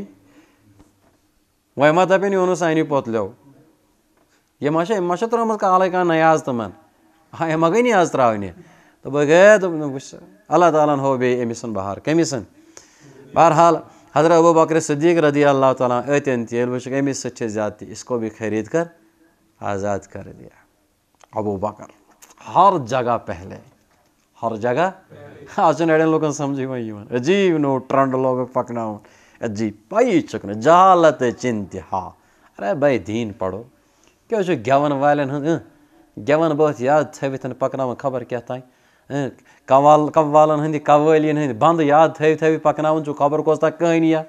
ما دپن یہ اونس انانیہ پوتلیو یہ ما ما ترمت کان نیاز تمن یہ ما گئی نی آز تراؤن دے دس اللہ تعالیٰ ہو امہ سن بہار قمہ بہرحال حضرت ابو بکر صدیق رضی اللہ تعالیٰ اتن تیل ویسے زیادتی اس کو بھی خرید کر آزاد کر دیا ابو بکر ہر جگہ پہلے ہر جگہ آج ہاں، ایڑے اچھا، لوگ سمجھی ہوئی ہوں عجیب نو ٹرنڈ لوگ پکنا ہوں عجیب پائی چکنے جہالت چنتہا ارے بھائی دین پڑھو کیا چھو گیون والین ہن ہاں، گیون بہت یاد تھویتن پکناون خبر کیا تائیں ہاں، کوال کوالن ہندی قوالین ہندی بند یاد تھوی تھوی پکناون چھو خبر کوستا کہنیا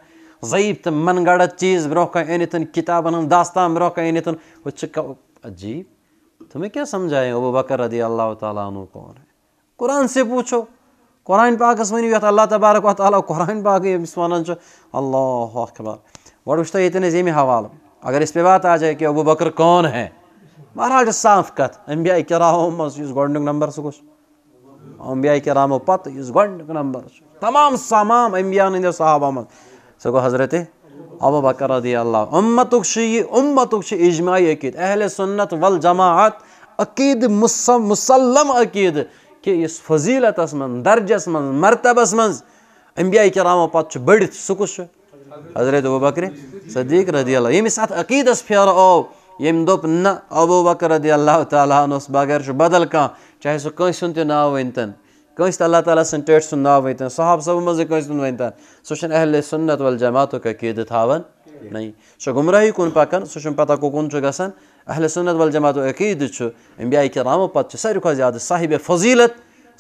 ضعیف تم من گڑت چیز برو کا اینتن کتابن ہم داستان برو کا اینتن وہ عجیب تمہیں کیا سمجھائیں ابو بکر رضی اللہ تعالیٰ عنہ کون ہے قرآن سے پوچھو قرآن پاکس ونو یت اللہ تبارک و تعالیٰ قرآن پاک یمس ونان اللہ اکبر گوڑ وچھتو یتن از یمہ حوالہ اگر اس پہ بات آ جائے کہ ابو بکر کون ہے بہرحال چھ صاف کت انبیاء کرام مز یس گنڈک نمبر سو کچھ انبیاء کرام پت یس گنڈک نمبر تمام سامام انبیاء نے صحابہ مز سو کو حضرت ابو بکر رضی اللہ امتک شی امتک شی اجماعی اکید اہل سنت والجماعت عقید مسلم عقید کہ اس فضیلت من درجس من مرتبس من انبیاء چرامہ پت بڑھت سکس حضرت ابو بکر صدیق رضی اللہ یمس ات عقیدس پھیر آو یم دوپ دہ ابو بکر رضی اللہ تعالیٰ بغیر بدل کان چاہے کنس ہند تہ ناو سرس ناؤنتن اللہ تعالیٰ سن سن ٹیٹ ناو ونتن صحاب مزے کنس ساؤن ونتن صاحب چھن اہل سنت والجماعت عقیدہ تھاون نہیں سو گمراہی کن پکان ستہ اہل سنت والجماعت و عقید چھو انبیاء کرامو پت چھو ساری کو زیادہ صاحب فضیلت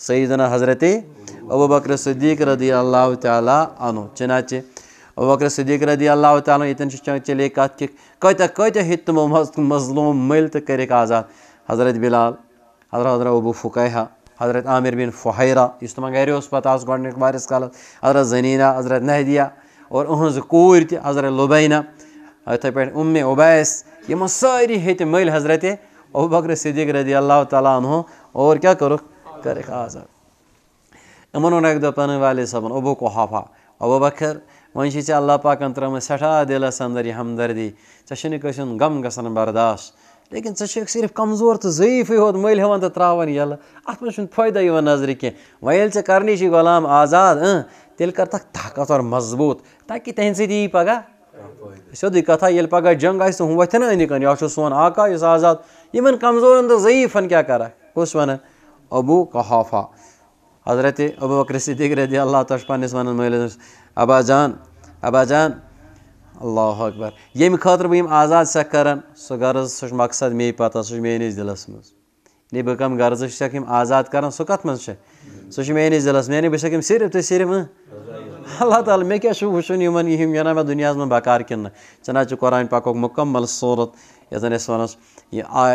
سیدنا حضرت ابو بکر صدیق رضی اللہ تعالیٰ عنہ چنانچہ ابو بکر صدیق رضی اللہ تعالیٰ چھو چلے کات کتہ ہت تمو مظلوم مل تو کرک آزاد حضرت بلال حضرت حضرت ابو فقیہ حضرت عامر بن فحیرہ اس تمہ گھر آس آج گیکار کالس حضرت زنینہ حضرت نہدیہ اور اہنز کور تہ حضرت لبینہ یتھے پہ ام عبیس یہ میں ساری حیث مل حضرت ابو بکر صدیق رضی اللہ تعالیٰ عنہ اور کیا کرو کرے آزاد امن ان ایک دو پنے والد سبن ابو کو حافا ابو بکر ونشی چا اللہ پاکن انترہ میں سٹھا دیلہ سندری حمدر دی چا شنی کشن گم گسن برداش لیکن چا شک صرف کمزور تو ضعیف ہی ہوت مل ہون تو تراؤن یال اتمن شن پھائدہ یو نظری کے ویل چا کرنی چی غلام آزاد تل کرتا تاکہ تور مضبوط تاکہ تہنسی دی پاگا سودو کتھا یل پگہ جنگ آئی تو سون آقا اس آزاد ہمن کمزورن تو ضعیفن کیا کرا کس ون ابو کہافہ حضرت ابو بکر صدیق رضی اللہ تعالیٰ پنس ون ملس ابا جان ابا جان اللہ اکبر یم خاطر بہت آزاد سہ کر سہ غرض سہ مقصد می پتہ سہ میس دلس سلس بہ کم غرض سکھ آزاد کرانا سہ کت مز میس دلس یعنی بہ میم صرف تو صرف الله تعالی مےٚ کیٛاہ چھُ وٕچھُن یِمَن یِم یَنا مےٚ دُنیاہَس منٛز بَکار کِنہٕ چنانچہِ قۄرانِ پَکُک مُکمل صوٗرت یَتھ زَن أسۍ وَنَس یہِ آ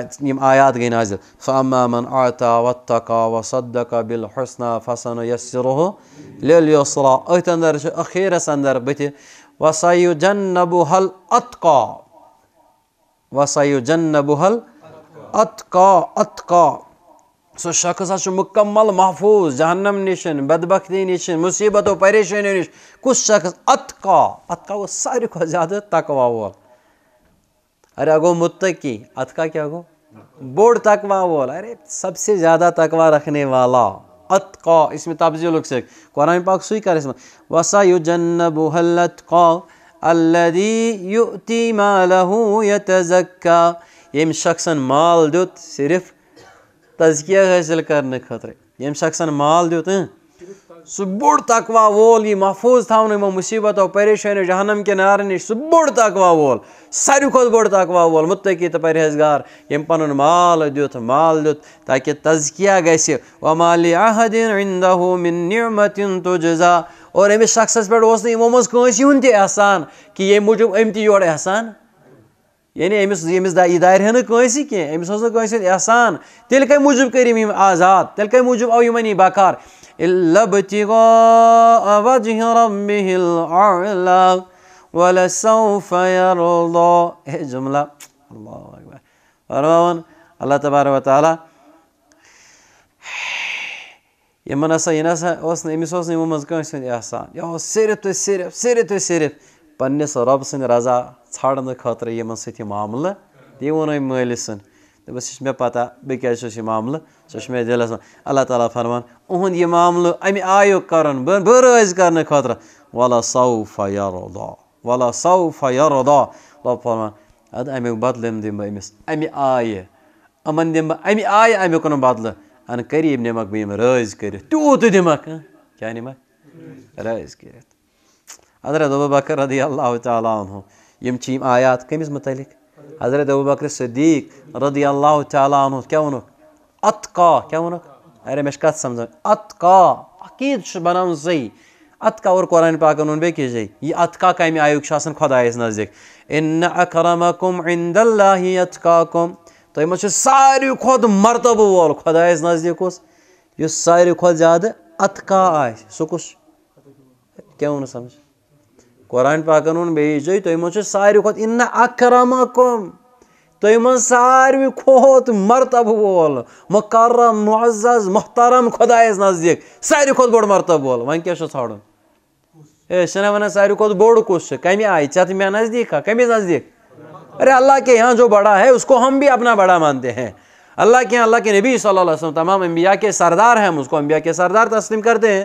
آیات گٔے نازِل فَمامَن آتا وَتَقا وَصدقا بِلحُسنا فَسَن یَسِرُہ لیل یوسرا أتھۍ اَندَر چھِ ٲخیٖرَس اَندَر بٕتھِ وسيجنبها الاتقى حل اَتقا سو شخص ہاں مکمل محفوظ جہنم نش بدبختی نش مصیبت و پریشانی اتقا وہ گو کھو زیادہ تقوا وول ارے گو متقی اتقا کیا گو بوڑ تقوا وول ارے سب سے زیادہ تقوا رکھنے والا اتقا اس ات کا سیکھ قرآن پاک سوئی کر اس میں وسا یو الذي يؤتي ماله يتزكى يم شخصن مال دوت صرف تزکیہ حاصل کرنے خاطر یم یعنی شخصن مال دہ سہ بوڑ تقوا وول یہ محفوظ تھو مصیبتوں پریشانی جہنم کے نار نش سو تقوی وول ساری بوڑ تقوا وول متقی تو پرہیز گار یو پال دال داکہ تذکیہ گز من تو جزا اور امس شخصس پہ احسان کہ یہ موجوب ام یور احسان یعنی أمِس ییٚمِس دا إدارة هنا كويسي كي أمِس هذا كويسي کٲنٛسہِ سۭتۍ احسان تیٚلہِ کمہِ موٗجوٗب کٔرۍ آزاد تلك أي موجب آو یِمَن یہِ بَکار ہے جُملہ اللہ اکبر فرماوان اللہ تبارک وتعالیٰ یِمَن ہَسا یہِ نَسا اوس نہٕ أمِس اوس نہٕ امم یِمو منٛز کٲنٛسہِ ہُنٛد احسان یہِ اوس صرف تہٕ صرف صرف تہٕ پنٛنِس رۄبہٕ سٕنٛدۍ رضا ژھانٛڈنہٕ خٲطرٕ یِمَن سۭتۍ یہِ معاملہٕ تہِ ووٚنُے مٲلِس سُنٛد دوٚپمَس یہِ چھِ مےٚ پَتہ بہٕ کیٛازِ چھُس یہِ معاملہٕ سُہ چھُ مےٚ دِلَس منٛز اللہ تعالیٰ فرمان اُہُنٛد یہِ معاملہٕ اَمہِ آیُک کَرُن بہٕ بہٕ رٲزۍ کَرنہٕ خٲطرٕ وَلا صوفا یا رودا وَلا صوفا یا رودا رۄب فرمان اَدٕ اَمیُک بَدلہٕ دِمہٕ بہٕ أمِس اَمہِ آیہِ یِمَن دِمہٕ بہٕ اَمہِ آیہِ اَمیُک بَدلہٕ اَن قریٖب نِمَکھ بہٕ یِم رٲزۍ کٔرِتھ تیوٗت تہِ دِمَکھ کیٛاہ نِمَکھ رٲزۍ کٔرِتھ حضرت بکر اللہ تعالیٰ ہم آیات کمس متعلق حضرت بکر صدیق رضی اللہ تعالیٰ کیا وت کا کیا ورے میں کت سمجھ ات کاید بنا زی ات كا قرآن پاک بیس جائے ات کا کم آیکھا خداس نزدیک ساری کھ مرتبہ وول خدا نزدیک ساری کوادہ ات کا آ سک کہ سمجھ قرآن پاکن ووٚن بیٚیہِ جٲے تۄہہِ منٛز چھُ ساروی کھۄتہٕ اِن اکرما کُم تۄہہِ منٛز ساروی کھۄتہٕ مرتبہٕ وول مکرم معزز محترم خۄدایَس نزدیٖک ساروی کھۄتہٕ بوٚڑ مرتبہٕ وول وۄنۍ کیٛاہ چھُ ژھانڈُن ہے أسۍ چھِنہ وَنان ساروی کھۄتہٕ بوٚڑ کُس چھُ کَمہِ آیہِ ژےٚ تہٕ مےٚ نزدیٖکھا ہاں؟ کٔمِس نزدیٖک ارے اللہ کے یہاں جو بڑا ہے اس کو ہم بھی اپنا بڑا مانتے ہیں اللہ کے یہاں اللہ کے نبی صلی اللہ علیہ وسلم تمام انبیاء کے سردار ہیں ہم اس کو انبیاء کے سردار تسلیم کرتے ہیں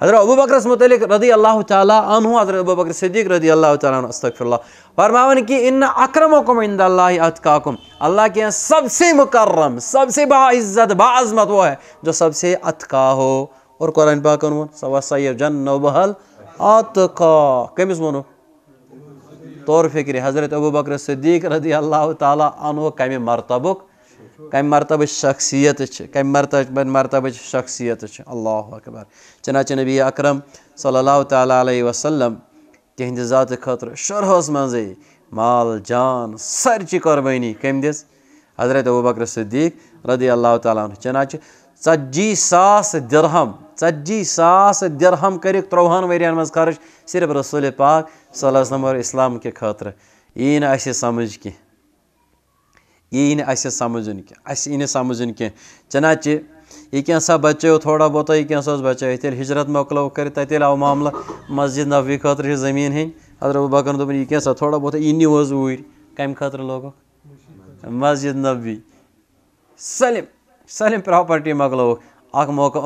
حضرت ابو بکرس متعلق رضی اللہ تعالیٰ عنہ حضرت ابو بکر صدیق رضی اللہ تعالیٰ عنہ استغفر اللہ فرماون کہ ان اکرمکم عند اللہ اتقاکم اللہ کے سب سے مکرم سب سے باعزت باعظمت وہ ہے جو سب سے اتقا ہو اور قرآن پاک انہوں سوا سیر جن و بحل اتقا کم اس طور فکری حضرت ابو بکر صدیق رضی اللہ تعالیٰ عنہ کمی مرتبک کم مرتبہ شخصیت سے کم مرتبہ مرتب شخصیت سے اللہ اکبر چنانچہ نبی اکرم صلی اللہ تعالیٰ علیہ وسلم تہند ذات خطر شرہس مز مال جان سر چی قربانی کم دس حضرت ابو بکر صدیق رضی اللہ تعالیٰ چنانچہ ژتجی ساس درہم ژتجی ساس درہم کروہن ورن خرچ صرف رسول پاک صلی اللہ صم السلام کے خطر یہ نا سمجھ کی یہ اسے سمجھن کی اسی نی سمجھن کی چنانچہ یہ سا ہو تھوڑا بہت یہ سا سو بچ حجرت کر تیل معاملہ مسجد نبوی ہی زمین ہن کیا سا تھوڑا بہت وز نیوز کم خاطر لوگ مسجد نبوی سلم پراپرٹی مکلو آخ موقع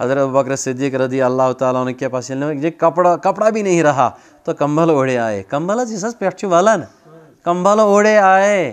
حضر ابو بکر صدیق رضی اللہ تعالیٰ پاس کپڑا کپڑا بھی نہیں رہا تو کمبل اوڑے آئے کمبل اس والا ولان کمبل اوڑے آئے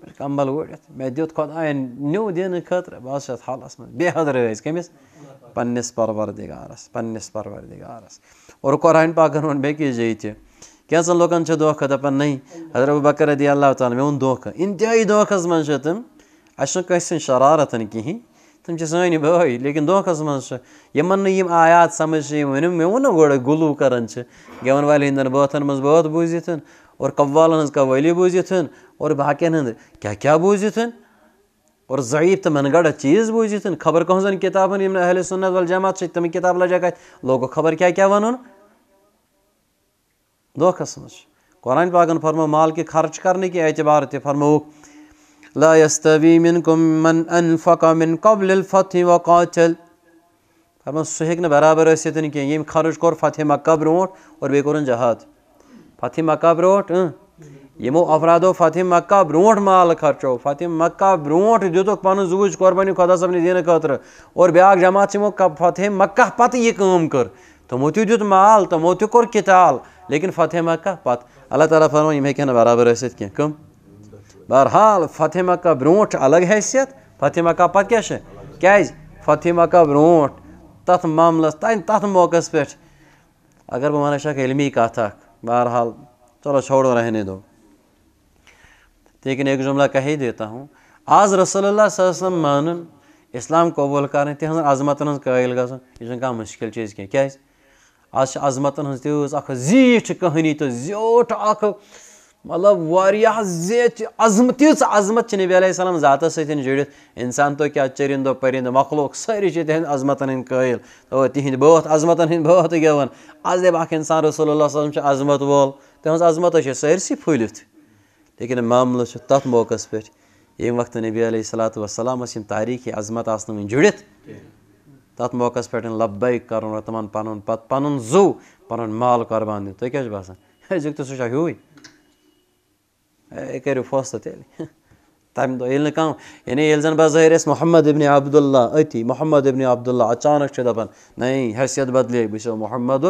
مجھے کمبل گوتھ می دینا نیو دین خط حالس مے حدر عز کمس پوردارس پنس پوردارس ار قرآن پاکہ وون بیس جائے تین لوکے دہان نئی حضرت و بکردی اللہ تعالیٰ مو دھکے انتہائی دونس منت شرارت کھین تم سی بائی لیکن دھوکس منتظر ان آیا سمجھ سے مو نا گے گلو کر گن والے ہند بھنگ بجت اور قوالن ہز کا ولی بوزت اور باقی ہند کیا کیا بوزت اور ضعیف تو من گڑت چیز بوزت خبر کہن کتاب اہل سنت والجماعت جماعت تم کتاب لجا کت لوگو خبر کیا کیا ون دھوکس مجھ قرآن پاکن فرمو مال کی خرچ کرنے کی اعتبار تہ فرمو لا يستوي منكم من انفق من قبل الفتح وقاتل فرمو سہ ہیک نہ برابر ست کی یم خرچ کور فتح مکہ برونٹ اور بیکورن جہاد جہاد فتح مکہ بروٹ یمو افرادو فتح مکہ بروٹ مال خرچو فتح مکہ بروٹ پن زوج قربانی خدا صبنی دین جماعت یمو فتح مکہ پتہ یہ کام کر تمو دیت مال کتال لیکن فتح مکہ پت اللہ تعالیٰ ہیکن برابر غست کم بہرحال فتح مکہ بروٹ الگ حیثیت فتح مکہ پتہ فتح مکہ بروٹ تت معاملس تت موقع پہ اگر بہت علمی کت اک بہرحال چلو چھوڑو دو لیکن ایک جملہ کہہ ہی دیتا ہوں آج رسول اللہ صلی اللہ علیہ وسلم مانن اسلام قبول کریں عظمت عظمتن قائل گھن یہ کھانا مشکل چیز کی آج عظمتن ہز تیس اخ زیٹھ کہانی تو زیوٹ اخ مطلب واریاہ زیچ عظمت تیس عظمت نبی علیہ السلام ذات اِنسان تو کیا عظمتَن ہٕنٛدۍ قٲیِل تو عظمتن بٲتھ عظمتَن ہٕنٛدۍ بٲتھ عظمتن آز دَپہِ اَکھ انسان رسول اللہ وسلم سم عظمت وول چھِ سرس پھٔلِتھ لیکن معاملہٕ چھُ تَتھ موقع پہ یم وقت نبی علیہ السلات وسلام تاریخی عظمت تَتھ موقعَس موقع لبے کَرُن تِمَن پن پَتہٕ پن زو پن مال قربان سُہ تھی کیا اے فٲصلہٕ تیٚلہِ تَمہِ دۄہ ییٚلہِ یل کانٛہہ محمد ابن عبد بظٲہِر عتی محمد ابن عبد عبداللہ اچانک دَپان نئی حیثیت بدلے چھُس محمد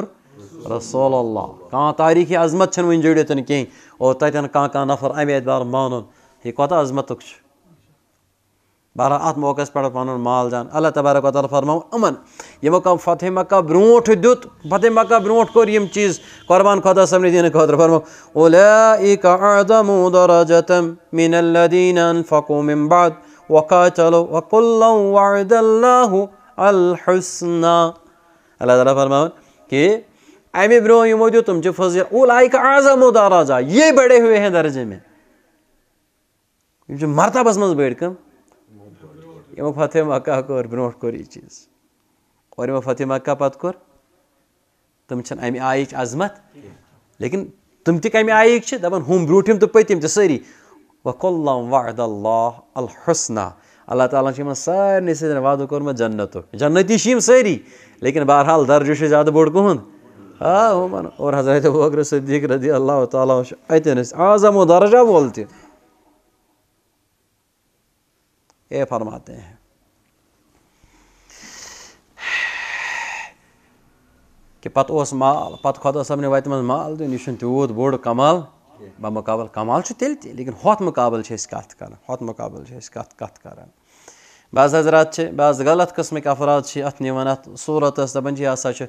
رسول اللہ تاریٖخی عظمت وٕنہِ جُڑِتھ کھی اور نفر امید بار کوتاہ عظمتُک چھُ بہرحال ات موقع پہ پن مال جان اللہ تبارک و تعالیٰ فرمو امن یمو کم فتح مکہ بروٹ دیت فتح مکہ بروٹ کور یم چیز قربان خدا سمنی دین خاطر فرمو اولئک اعظم درجتا من الذین انفقوا من بعد وقاتلوا وقل وعد الله الحسنى اللہ تعالیٰ فرمو کہ امی برو یمو دیت تم چ فضیل اولئک اعظم درجہ یہ بڑے ہوئے ہیں درجے میں جو مرتبہ بس مز بیٹھ کم امو فتح عکہ کور یہِ چیٖز اور ایمو فتح مکہ کوٚر تِم چھِنہٕ اَمہِ آیِچ عظمت لیکِن تِم تہِ کَمہِ آیِکۍ چھِ دَپان ہُم کم تہٕ پٔتِم تہِ سٲری تریم واحد اللہ الحسنہ اللہ تعالیٰ چھِ یِمَن سارنٕے سۭتۍ وعدٕ کوٚرمُت جنتُک جنتی چھِ یِم سٲری لیکِن بہرحال درجہٕ چھُ زیادٕ بوٚڑ کُہُنٛد آ درجہ سے زیادہ بوڑ ہاں، رضی اللہ تعالیٰ چھُ اَتٮ۪ن اتن آمو درجہ وول تہِ یہ فرماتے ہیں کہ اس مال پتہ خدا صاحب نے مجھ مال دمال بہ مقابل کمال تیل تھی لیکن ہوت مقابل ہوت مقابل بعض حضرت بعض غلط قسمک افراد سے ات نام صورت دپان جی ہسا سا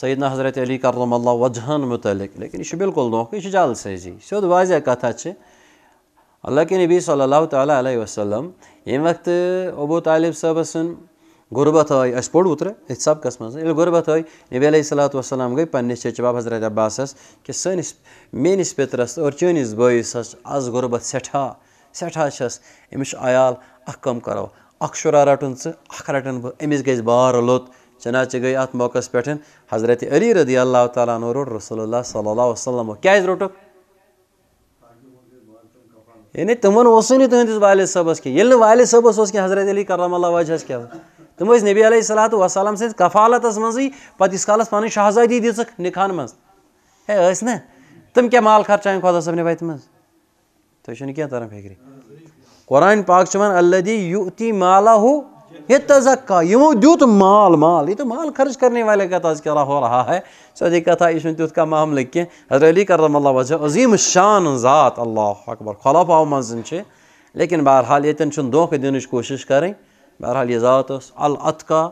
سیدنا حضرت علی کرم اللہ وجہن متعلق لیکن یہ بالکل دھوکہ یہ جال سیزی سو واضح کتا اللہ کے نبی صلی اللہ تعالیٰ علیہ وسلم એમ વખતે અબો તાલિબ સાહેબ હસન ગુરબત હોય અસપોડ ઉતરે હિસાબ કસમાં એટલે ગુરબત હોય નબી અલી સલાત વસલામ ગઈ پنٛنِس چیٚچہِ باپ حضرت عباسَس کہِ سٲنِس میٛٲنِس پیٚترَس اور چٲنِس بٲیِس حظ آز غُربت سٮ۪ٹھاہ سٮ۪ٹھاہ چھَس أمِس چھُ عیال اَکھ کٲم کَرو اَکھ شُراہ رَٹُن ژٕ اَکھ رَٹَن بہٕ أمِس گژھِ بار لوٚت چِنانچہِ گٔے اَتھ موقعَس پٮ۪ٹھ حضرت علی رضی اللہ تعالیٰ عنہ روٚٹ رسول اللہ صلی اللہ وسلمو کیٛازِ روٚٹُکھ یعنی تمن اوسُے نہیں تہندس والد صبس کی یل والد صبس اس حضرت علی کرم اللہ وجہ کی تم ایس نبی علیہ صلاح و سلام سن کفالت مزہ پتس کالس پن شہزادی دکھ نکھان مز ہے اس نا تم کیا مال خرچان خدا صبن وت مز تھی کیا تران فکری قرآن پاک چھ وان اللہ دی یوتی مالا ہو یہ تزکا یہ دیوت مال مال یہ تو مال خرچ کرنے والے کا تذکرہ ہو رہا ہے کتھا یہ لکھیں کی علی کرم اللہ وزیر عظیم شان ذات اللہ حکبر خلافا منزن چھے لیکن بہرحال کے دھوکہ دنچ کریں بہرحال یہ ذات اس ال القا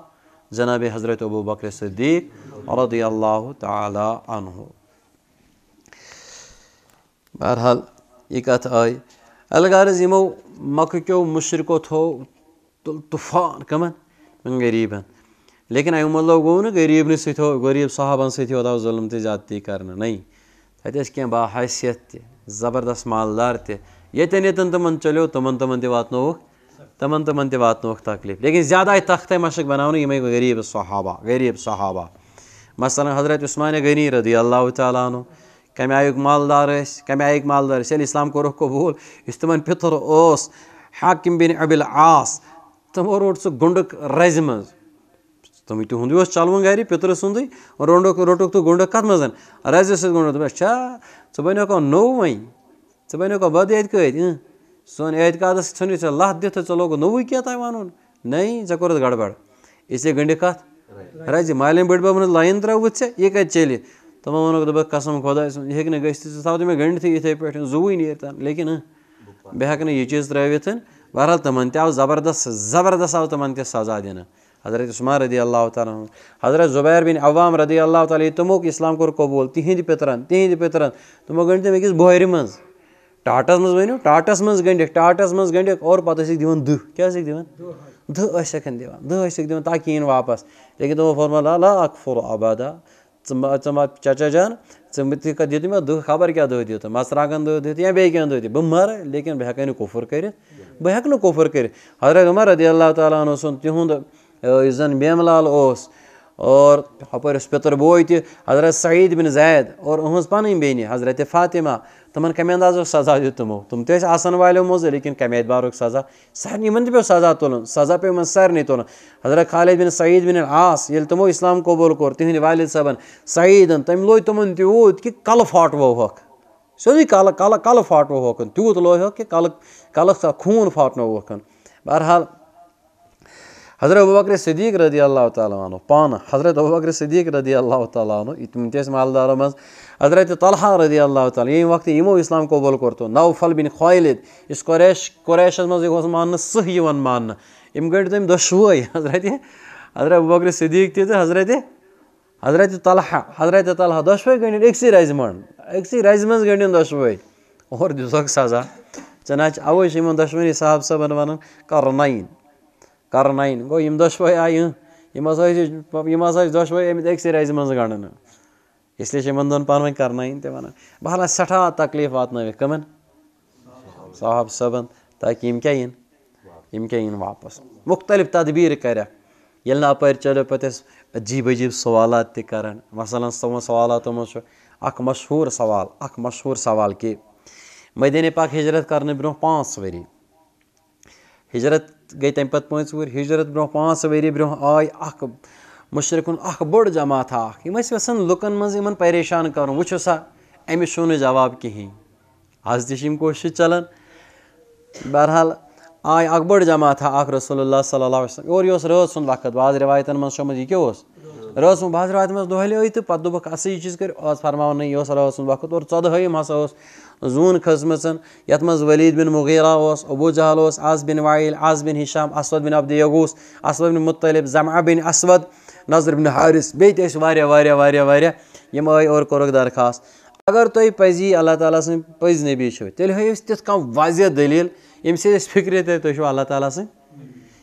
حضرت ابو بکر صدیق رضی اللہ تعالی عنہ بہرحال یہ کت آئی الغرض ہمو مکہ مشرکو تھو طوفان تلطفان کم غریب لیکن اتلو گو نا غریب نو غریب صحابن سو آو ظل تعدتی کرنا باحیثیت اتحصیت تبردست مالدار تین ین تلی تم تم تات تم تمن تات تکلیف لیکن زیادہ آئی تختہ مشق بنانے یہ غریب صحابہ غریب صحابہ مثلاً حضرت عثمان غنی رضی اللہ تعالیٰ عنہ کم آی مالدار کم آیک مالدار یعنی اسلام کور قبول تمہ فطر اس حاکم بن عبل آاس تمو روٹ سکنڈ رزی مز تلو گت سو رکھ گت منزی ستھا ثقا نکا بد اعتقد او سو اعتقاد ثنوت چھ لے لوگ نو ہاں۔ کیونکہ گڑبڑ اسے گنڈک رزی مالی بڑی بن لائن تروت ھے یہ کتنے تمو دسم خود سنک نکل تمے گنڈی اتنا لیکِن بہٕ ہٮ۪کہٕ نہٕ یہِ چیٖز ترٛٲوِتھ بہرحال تمہن تہ آو زبردست زبردست آو تمہن تہ سزا دن حضرت عثمان رضی اللہ تعالیٰ عنہ حضرت زبیر بن عوام رضی اللہ تعالیٰ عنہ تموک اسلام کو قبول تہین دی پترن تہین دی پترن تمہ گنڈ دیم اکیس بہری منز ٹاٹس منز بینیو ٹاٹس منز گنڈک ٹاٹس منز گنڈک اور پتہ سکھ دیون دو کیا سکھ دیون دو اشکن دیون دو اشکن دیون تاکین واپس لیکن تمہ فرمال اللہ اکفر عبادہ مت چانا مےٚ دہ خبر کیا دہ دے مرگنگنگ دہ دےت یا مر لیکن بہت ہٮ۪کہٕ نہٕ کفر کٔرِتھ حضرت عمر رضی اللہ تعالیٰ عنہ زَن بیم لال اور ہپر اس پتر بوئے حضرت سعید بن زید اور پن پہ حضرت فاطمہ تمہن کم اداز سزا دیت تمو تم والو مز لیکن کمید بارک سزا سارے من پی سزا تلن سزا من سارے تلن حضرت خالد بن سعید بن العاص یل تمو اسلام قبول کور تہند والد سعیدن تم لوئی تمن تیوت کہ کل ہوک سو کل کل کل فاٹوک تیوت لوہ کہ کل کل خون ہوکن بہرحال حضرت بب بکر صدیق رضی اللہ تعالیٰ عنہ پانہ حضرت بکر صدیق رضی اللہ تعالیٰ عنہ تم مالداروں من حضرت طلحہ رضی اللہ تعالیٰ یم وقت یمو اسلام قبول قرتو نو فل بین قوالت اس قریش قریشس قریشی منس مان سہ مان گٹ تم دشوے حضرت حضرت بہ بکر صدیق تھی تو حضرت حضرت طلحہ حضرت طلحہ دشوائی گنڈس راز اکسی رز گنڈن گم اور دکھ سزا چنانچہ ثوجونی صاحب صاحب ونان کر نائن کرنائن گوس دے ہم دکس رائز من گنڈ اس لیے دن پانی ہونائن صٲبَن تاکہِ یِم تکلیف وات یِم کیٛاہ یِن تاکہ ہم تدبیٖر کَرٮ۪کھ واپس مختلف تدبیر چَلیو پَتہٕ ٲسۍ عجیب عجیب سوالات کَران مثلاً چھُ اَکھ مشہور سوال اَکھ مشہور سوال کہ مدینے پاک ہِجرت کرنے برونٛہہ پانٛژھ وری ہجرت گئی پانٛژھ پہ پانچ وجرت اَکھ پانچ اَکھ بروہ آئی اَکھ یِم ٲسۍ یَژھان یسن لکن یِمَن پریشان کرو نا جواب کہین آج تم کوٗشِش چَلان بہرحال آئی اک بڑ جماعت رسول اللہ صلی اللہ علیہ وسلم اور یہ رات سُنٛد وقت واضح تہٕ یہ دوٚپُکھ بازت یہِ چیٖز تو پہ فرماونہٕ فرما یہ رات سُنٛد وقت اور ہَسا ہسا زون مز ولید بن ابو جہل اس وایل بن وائل اس بن ہشام اسود بن یغوس اسود بن مطلب، اسود نظر بن حارث واریا واریا یم آئی اور درخواست اگر تھی پزی اللہ تعالیٰ پز نبی تِتھ کانٛہہ واضح دلیل سۭتۍ أسۍ فِکرِ فکر تُہۍ ترشو اللہ تعالیٰ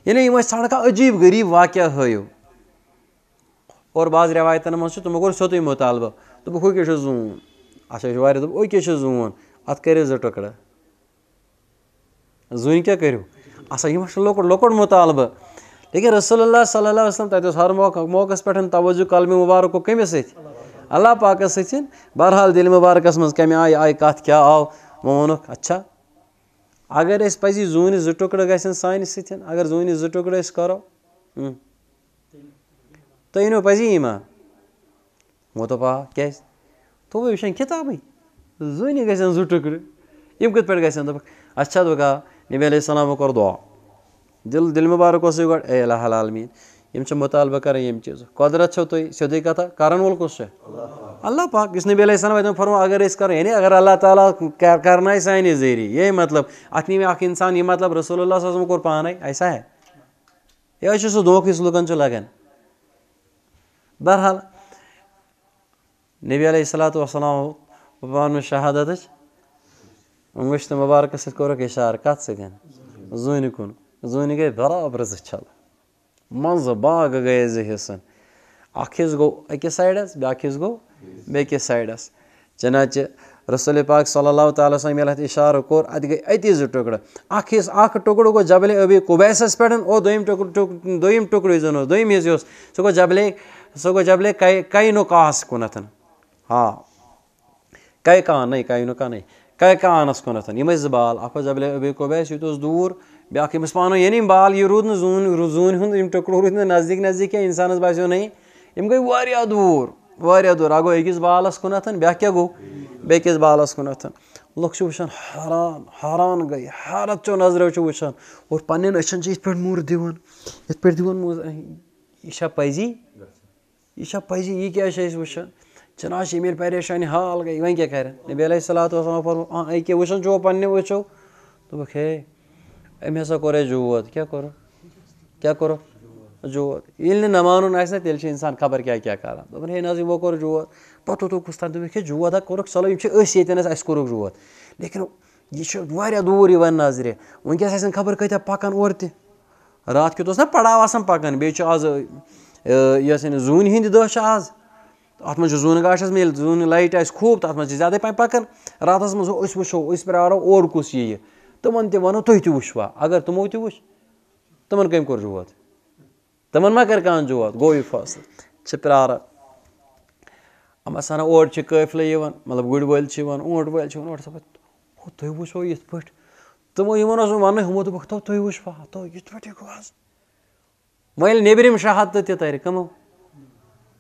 یعنی کانٛہہ عجیٖب غریب واقعہ ہٲیِو اور اوور بعض روایتن مزے تمو سو مطالبہ دبک یہ زون اچھا چھُ زون ات کٔرِو اَسا کیا ما لۄکُٹ مطالبہ لیکن رسول اللہ صلی اللہ علیہ تَتہِ اوس ہر موقع موقع پہ توجہ کٔمِس سۭتۍ اللہ پاکَس سۭتۍ بہرحال دل آیہِ آیہِ کَتھ کیٛاہ آو کیا ووٚنُکھ اچھا اگر اس زٕ زون گژھن سانہِ سۭتۍ اگر زون زرو تنو پزی ما مو دہ کی وشن کِتابٕے زنی گھن زٕ ٹُکرٕ یِم کِتھ پٲٹھۍ گژھن دوٚپکھ اَسہِ اچھا چھا دُکا نبی علیہ السلامو کوٚر دعا دِل دِل مُبارک اوسُے گۄڈٕ اے الہ العالمیٖن یِم چھِ مُطالبہٕ کَران ییٚمہِ چیٖزُک قۄدرت چھو تُہۍ سیوٚدُے کَتھاہ کَرَن وول کُس چھُ اللہ پاک یُس نبی علیہ السلام اتٮ۪ن فرمو اگر أسۍ کَرو یعنی اگر اللہ تعالیٰ کَرنایہِ سانہِ ذٔریعہِ یے مطلب اَتھ نی مےٚ اَکھ اِنسان یہِ مطلب رسول اللہ صٲب کوٚر پانَے ایسا ہے یِہوٚے چھُ سُہ دھوکہٕ یُس لُکَن چھُ لَگان بہرحال نبی علیہ الصلاۃ وَسلامو بہت شہادت وشت تو مبارکس ستر اشار کت سر زل مز باغ گیا زصن حص گائڈ بیاق حص گو بیس سائڈس چنانچہ رسول پاک صلی اللہ تعالیٰ یل اشار کور ات گئی اتی زکڑ ٹکڑ گو جبل ابی پہ او دم دم ٹکڑے سہ گو جبل جبلے گو جبلے کئی کاس کنتھ ہاں کان کے کانے کا نا کے کانس کون زال افذ ابل ابھی كو دور بیا پان یعنی بال یہ رود ن زون ٹکر رونی نزدیک نزدیک واریاہ انسان واریاہ دوٗر ایم گوٚو أکِس دور کُنَتھ بیٛاکھ کیٛاہ بیا بیٚکِس گو کُنَتھ لُکھ چھِ وٕچھان حران حران گئی حارت چو چھِ وٕچھان اور یہِ چھا پَزی یہ کیٛاہ یہ أسۍ وٕچھان جناش یہ میل پریشانی حال ہاں، گئی ون کیا کرن نبی علیہ الصلوۃ والسلام فرمو اے کہ وشن جو پننے وچو تو بخے ایم ہسا کرے جوت کیا کرو کیا کرو جوت یل نہ نمانن آسہ تیل چھ انسان خبر کیا کیا کران دپن ہے نازی وہ کر جوت پتہ تو کستان تو بخے جوت کرک سلو یہ چھ اس یتن اس کرک جوت لیکن یہ چھ واریاہ دور یوان نظر ونکس آسن خبر کتیا پکان اور تہ رات کیُت اوس نہ پڑاو آسان پکان بیٚیہِ چھُ آز یۄس زوٗنہِ ہِنٛدۍ دۄہ چھِ آز اَتھ منٛز چھُ زوٗنہٕ گاشَس مےٚ ییٚلہِ زوٗنہٕ لایٹ آسہِ خوٗب تَتھ منٛز چھِ زیادَے پَہَن پَکان راتَس منٛز أسۍ وٕچھو أسۍ پیارو اور کُس یِیہِ تِمَن تہِ وَنو تُہۍ تہِ وٕچھوا اگر تِمو تہِ وٕچھ تِمَن کٔمۍ کوٚر جوت تِمَن ما کَرِ کانٛہہ جوت گوٚو یہِ فٲصلہٕ چھِ پیارٕ یِم آسان وَنان اورٕ چھِ قٲفلہٕ یِوان مطلب گُرۍ وٲلۍ چھِ یِوان اونٛٹ وٲلۍ چھِ یِوان اورٕ دَپان ہُہ تُہۍ وٕچھو یِتھ پٲٹھۍ تِمو یِمَن اوس نہٕ ہُمو دوٚپُکھ تُہۍ وٕچھوا تُہۍ یِتھ پٲٹھۍ وۄنۍ ییٚلہِ نیٚبرِم شَہاد تہٕ تہِ تَرِ کٕمو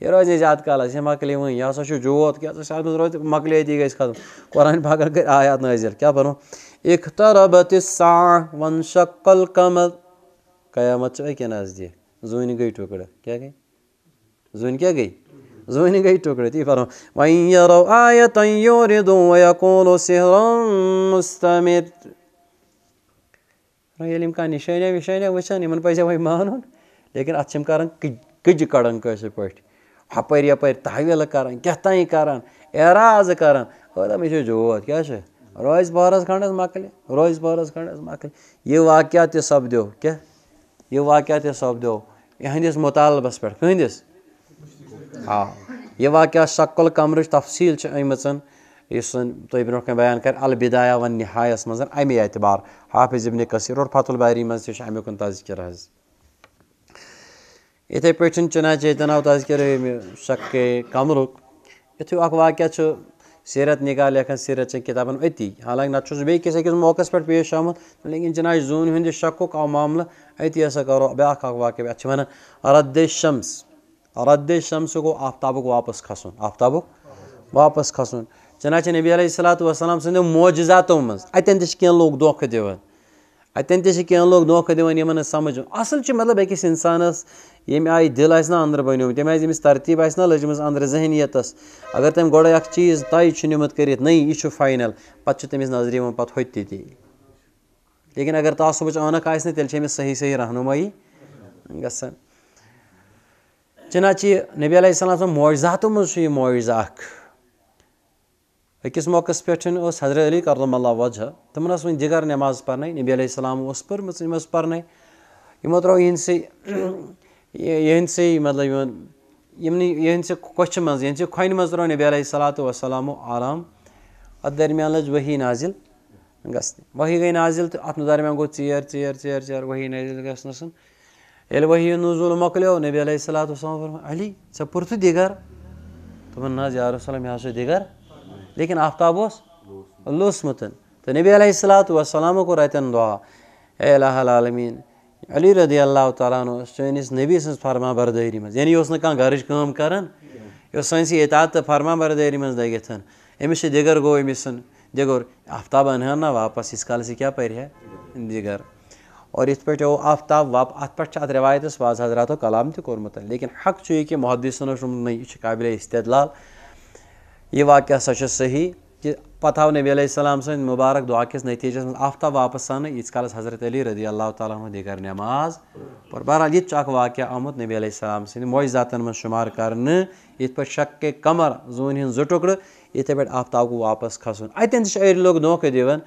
یہ مۄکلہِ زیادہ یہِ یہ چھُ جوت کیٛاہ سا جوت کی مکل گئی ختم قرآن بغیر آیا ناظر کیا بنو اختربت وَن شکل قیامت اکے نزدیک زون گئی ٹکڑے زون کہ زون گئی ٹکڑے کشنیا وشایا وچن پہ مان لیکن اتنا کج کٲشِر پٲٹھۍ اعرازٕ کَران کر اعراض کر جوت کیا روز بہرس کھنڈ مۄکلہِ روز بہرس کھنڈ مکل یہ واقعہ سَپدیو کیٛاہ یہِ واقعہ سَپدیو سپدو یہس پٮ۪ٹھ کٕہٕنٛدِس آ یہ واقعہ ہاں۔ شکل آمٕژ تفصیل زَن آمت برونٛہہ کَنہِ بیان کر وَن نِہایَس منٛز اَمے اعتبار حافظ عبن قصیر اور فت الباری چھُ تشن تذکر حض ایتھے پیچھن چنہ چھے جناب تذکر شکے میں شک کے اک واقعہ چھو سیرت نکا لیکھان سیرت چھن کتابن ایتی حالانکہ نہ چھو بے کسی کس موقع پر پیش شامل لیکن جناب زون ہندی شک کو کام معامل ایتی ایسا کرو بے اک اک واقعہ بے اچھے رد شمس رد شمس کو آفتاب واپس کھسن آفتاب واپس کھسن چنانچہ نبی علیہ السلام سے موجزات ہوں مز ایتن تشکین لوگ دوکھ دیوان اتن نہٕ دن سمجھ اصل مطلب اکثی دل آندر بنی ییٚمِس ترتیٖب آسہِ ترتیب لٔجمٕژ مجھے ذہنیت اگر تم گیز تائج نمت کریں یہ فائنل پہ تم نظر پہ ہوت لیکن اگر تیٚلہِ چھِ أمِس صحیح صحیح رہنمائ گناتی نبی علیہ السلام منٛز چھُ یہِ مجھے اَکھ أکِس موقعس پٮ۪ٹھ ٲس حضرت علی کرم اللہ وجہ تِمن ٲس وۄنۍ دگر نٮ۪ماز پڑے نبی علیہ السلام اوس پٔرمٕژ یِم ٲس یِمو ترٛٲو پھر ہم مطلب یِمن یِمنٕے کۄچھِ منٛز کوچ کھۄنہِ منٛز ترٛٲو نبی علیہ صلاتُ اللات آرام اَتھ درمیان لٔج ات نازِل گژھنہِ وہی گٔے نازِل تہٕ اَتھ درمیان گوٚو ژیر ژیر ژیر ژیر ٹیر نٲزِل گژھنَس ییٚلہِ وری نظول مۄکلیو نبی علیہ صلاتُ وسلام علی ژےٚ پوٚرتھٕ دِگر دوٚپُن نہ حظ دگر دار مےٚ حظ چھُ دِگر لیکن آفتاب متن تو نبی علیہ السلات وسلام کو رہتن دعا اے الہ العالمین علی رضی اللہ تعالیٰ سنس نبی سن فرمہ برداری یعنی اس کام کرن سا سی اعت فرما برداری مز لگت امس امیش دگر گو امس دگر آفتاب انہا نا واپس ایتسال ہے دیگر پہ دگر اوور ات آفتاب واپ ات پہ روايت باضح حضراتو کلام قلام تورمت لیکن حق چیکہ محدی نہیں قابل استدلال یہ واقعہ صحیح کہ پتہ آو نبی علیہ السلام سن مبارک کس نتیجس نتیجہ آفتہ واپس سن یس کالس حضرت علی رضی اللہ تعالیٰ عنہ دیگر نماز پر بہرحال یہ واقعہ آمد نبی علیہ السلام سن موض من شمار کرنے یہ زون ہن ہند زکڑ اتھے پہ آفتہ کو واپس کھسن اتن تیڈ لوگ نوقع دیون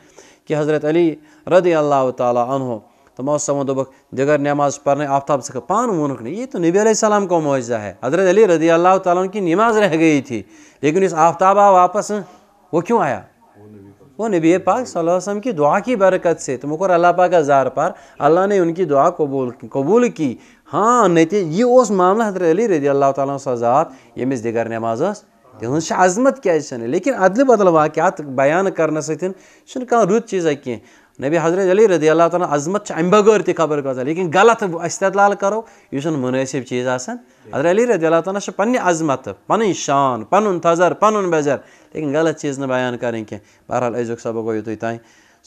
کہ حضرت علی رضی اللہ تعالیٰ عنہ تمہوں سما دیگر نماز پرنے آفتاب سک پان وونک نہیں یہ تو نبی علیہ السلام کو معجزہ ہے حضرت علی رضی اللہ تعالیٰ کی نماز رہ گئی تھی لیکن اس آفتاب آپس وہ کیوں آیا وہ نبی پاک صلی اللہ علیہ وسلم کی دعا کی برکت سے تو مکر اللہ کا زار پار اللہ نے ان کی دعا قبول قبول کی ہاں نت یہ اس معاملہ حضرت علی رضی اللہ تعالیٰ سزات یمس دیگر نماز تہذ عظمت کیا لیکن عدل بدل واقعات بیان کرنا رت چیز کی نبی حضرت علی رضی اللہ تعالیٰ عظمت امہ بغیر تبر غزل لیکن غلط استدلال کرو سن مناسب چیز حضرت علی رضی اللہ تعالیٰ پن عظمت پن شان پن تذر پن بزر لیکن غلط چیز بیان کریں کی بہرحال ازیک سبق تین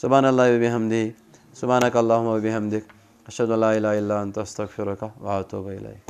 سبحان اللہ البحمد صبح البیحم الشد اللہ الہ الا انت استغفرک الیک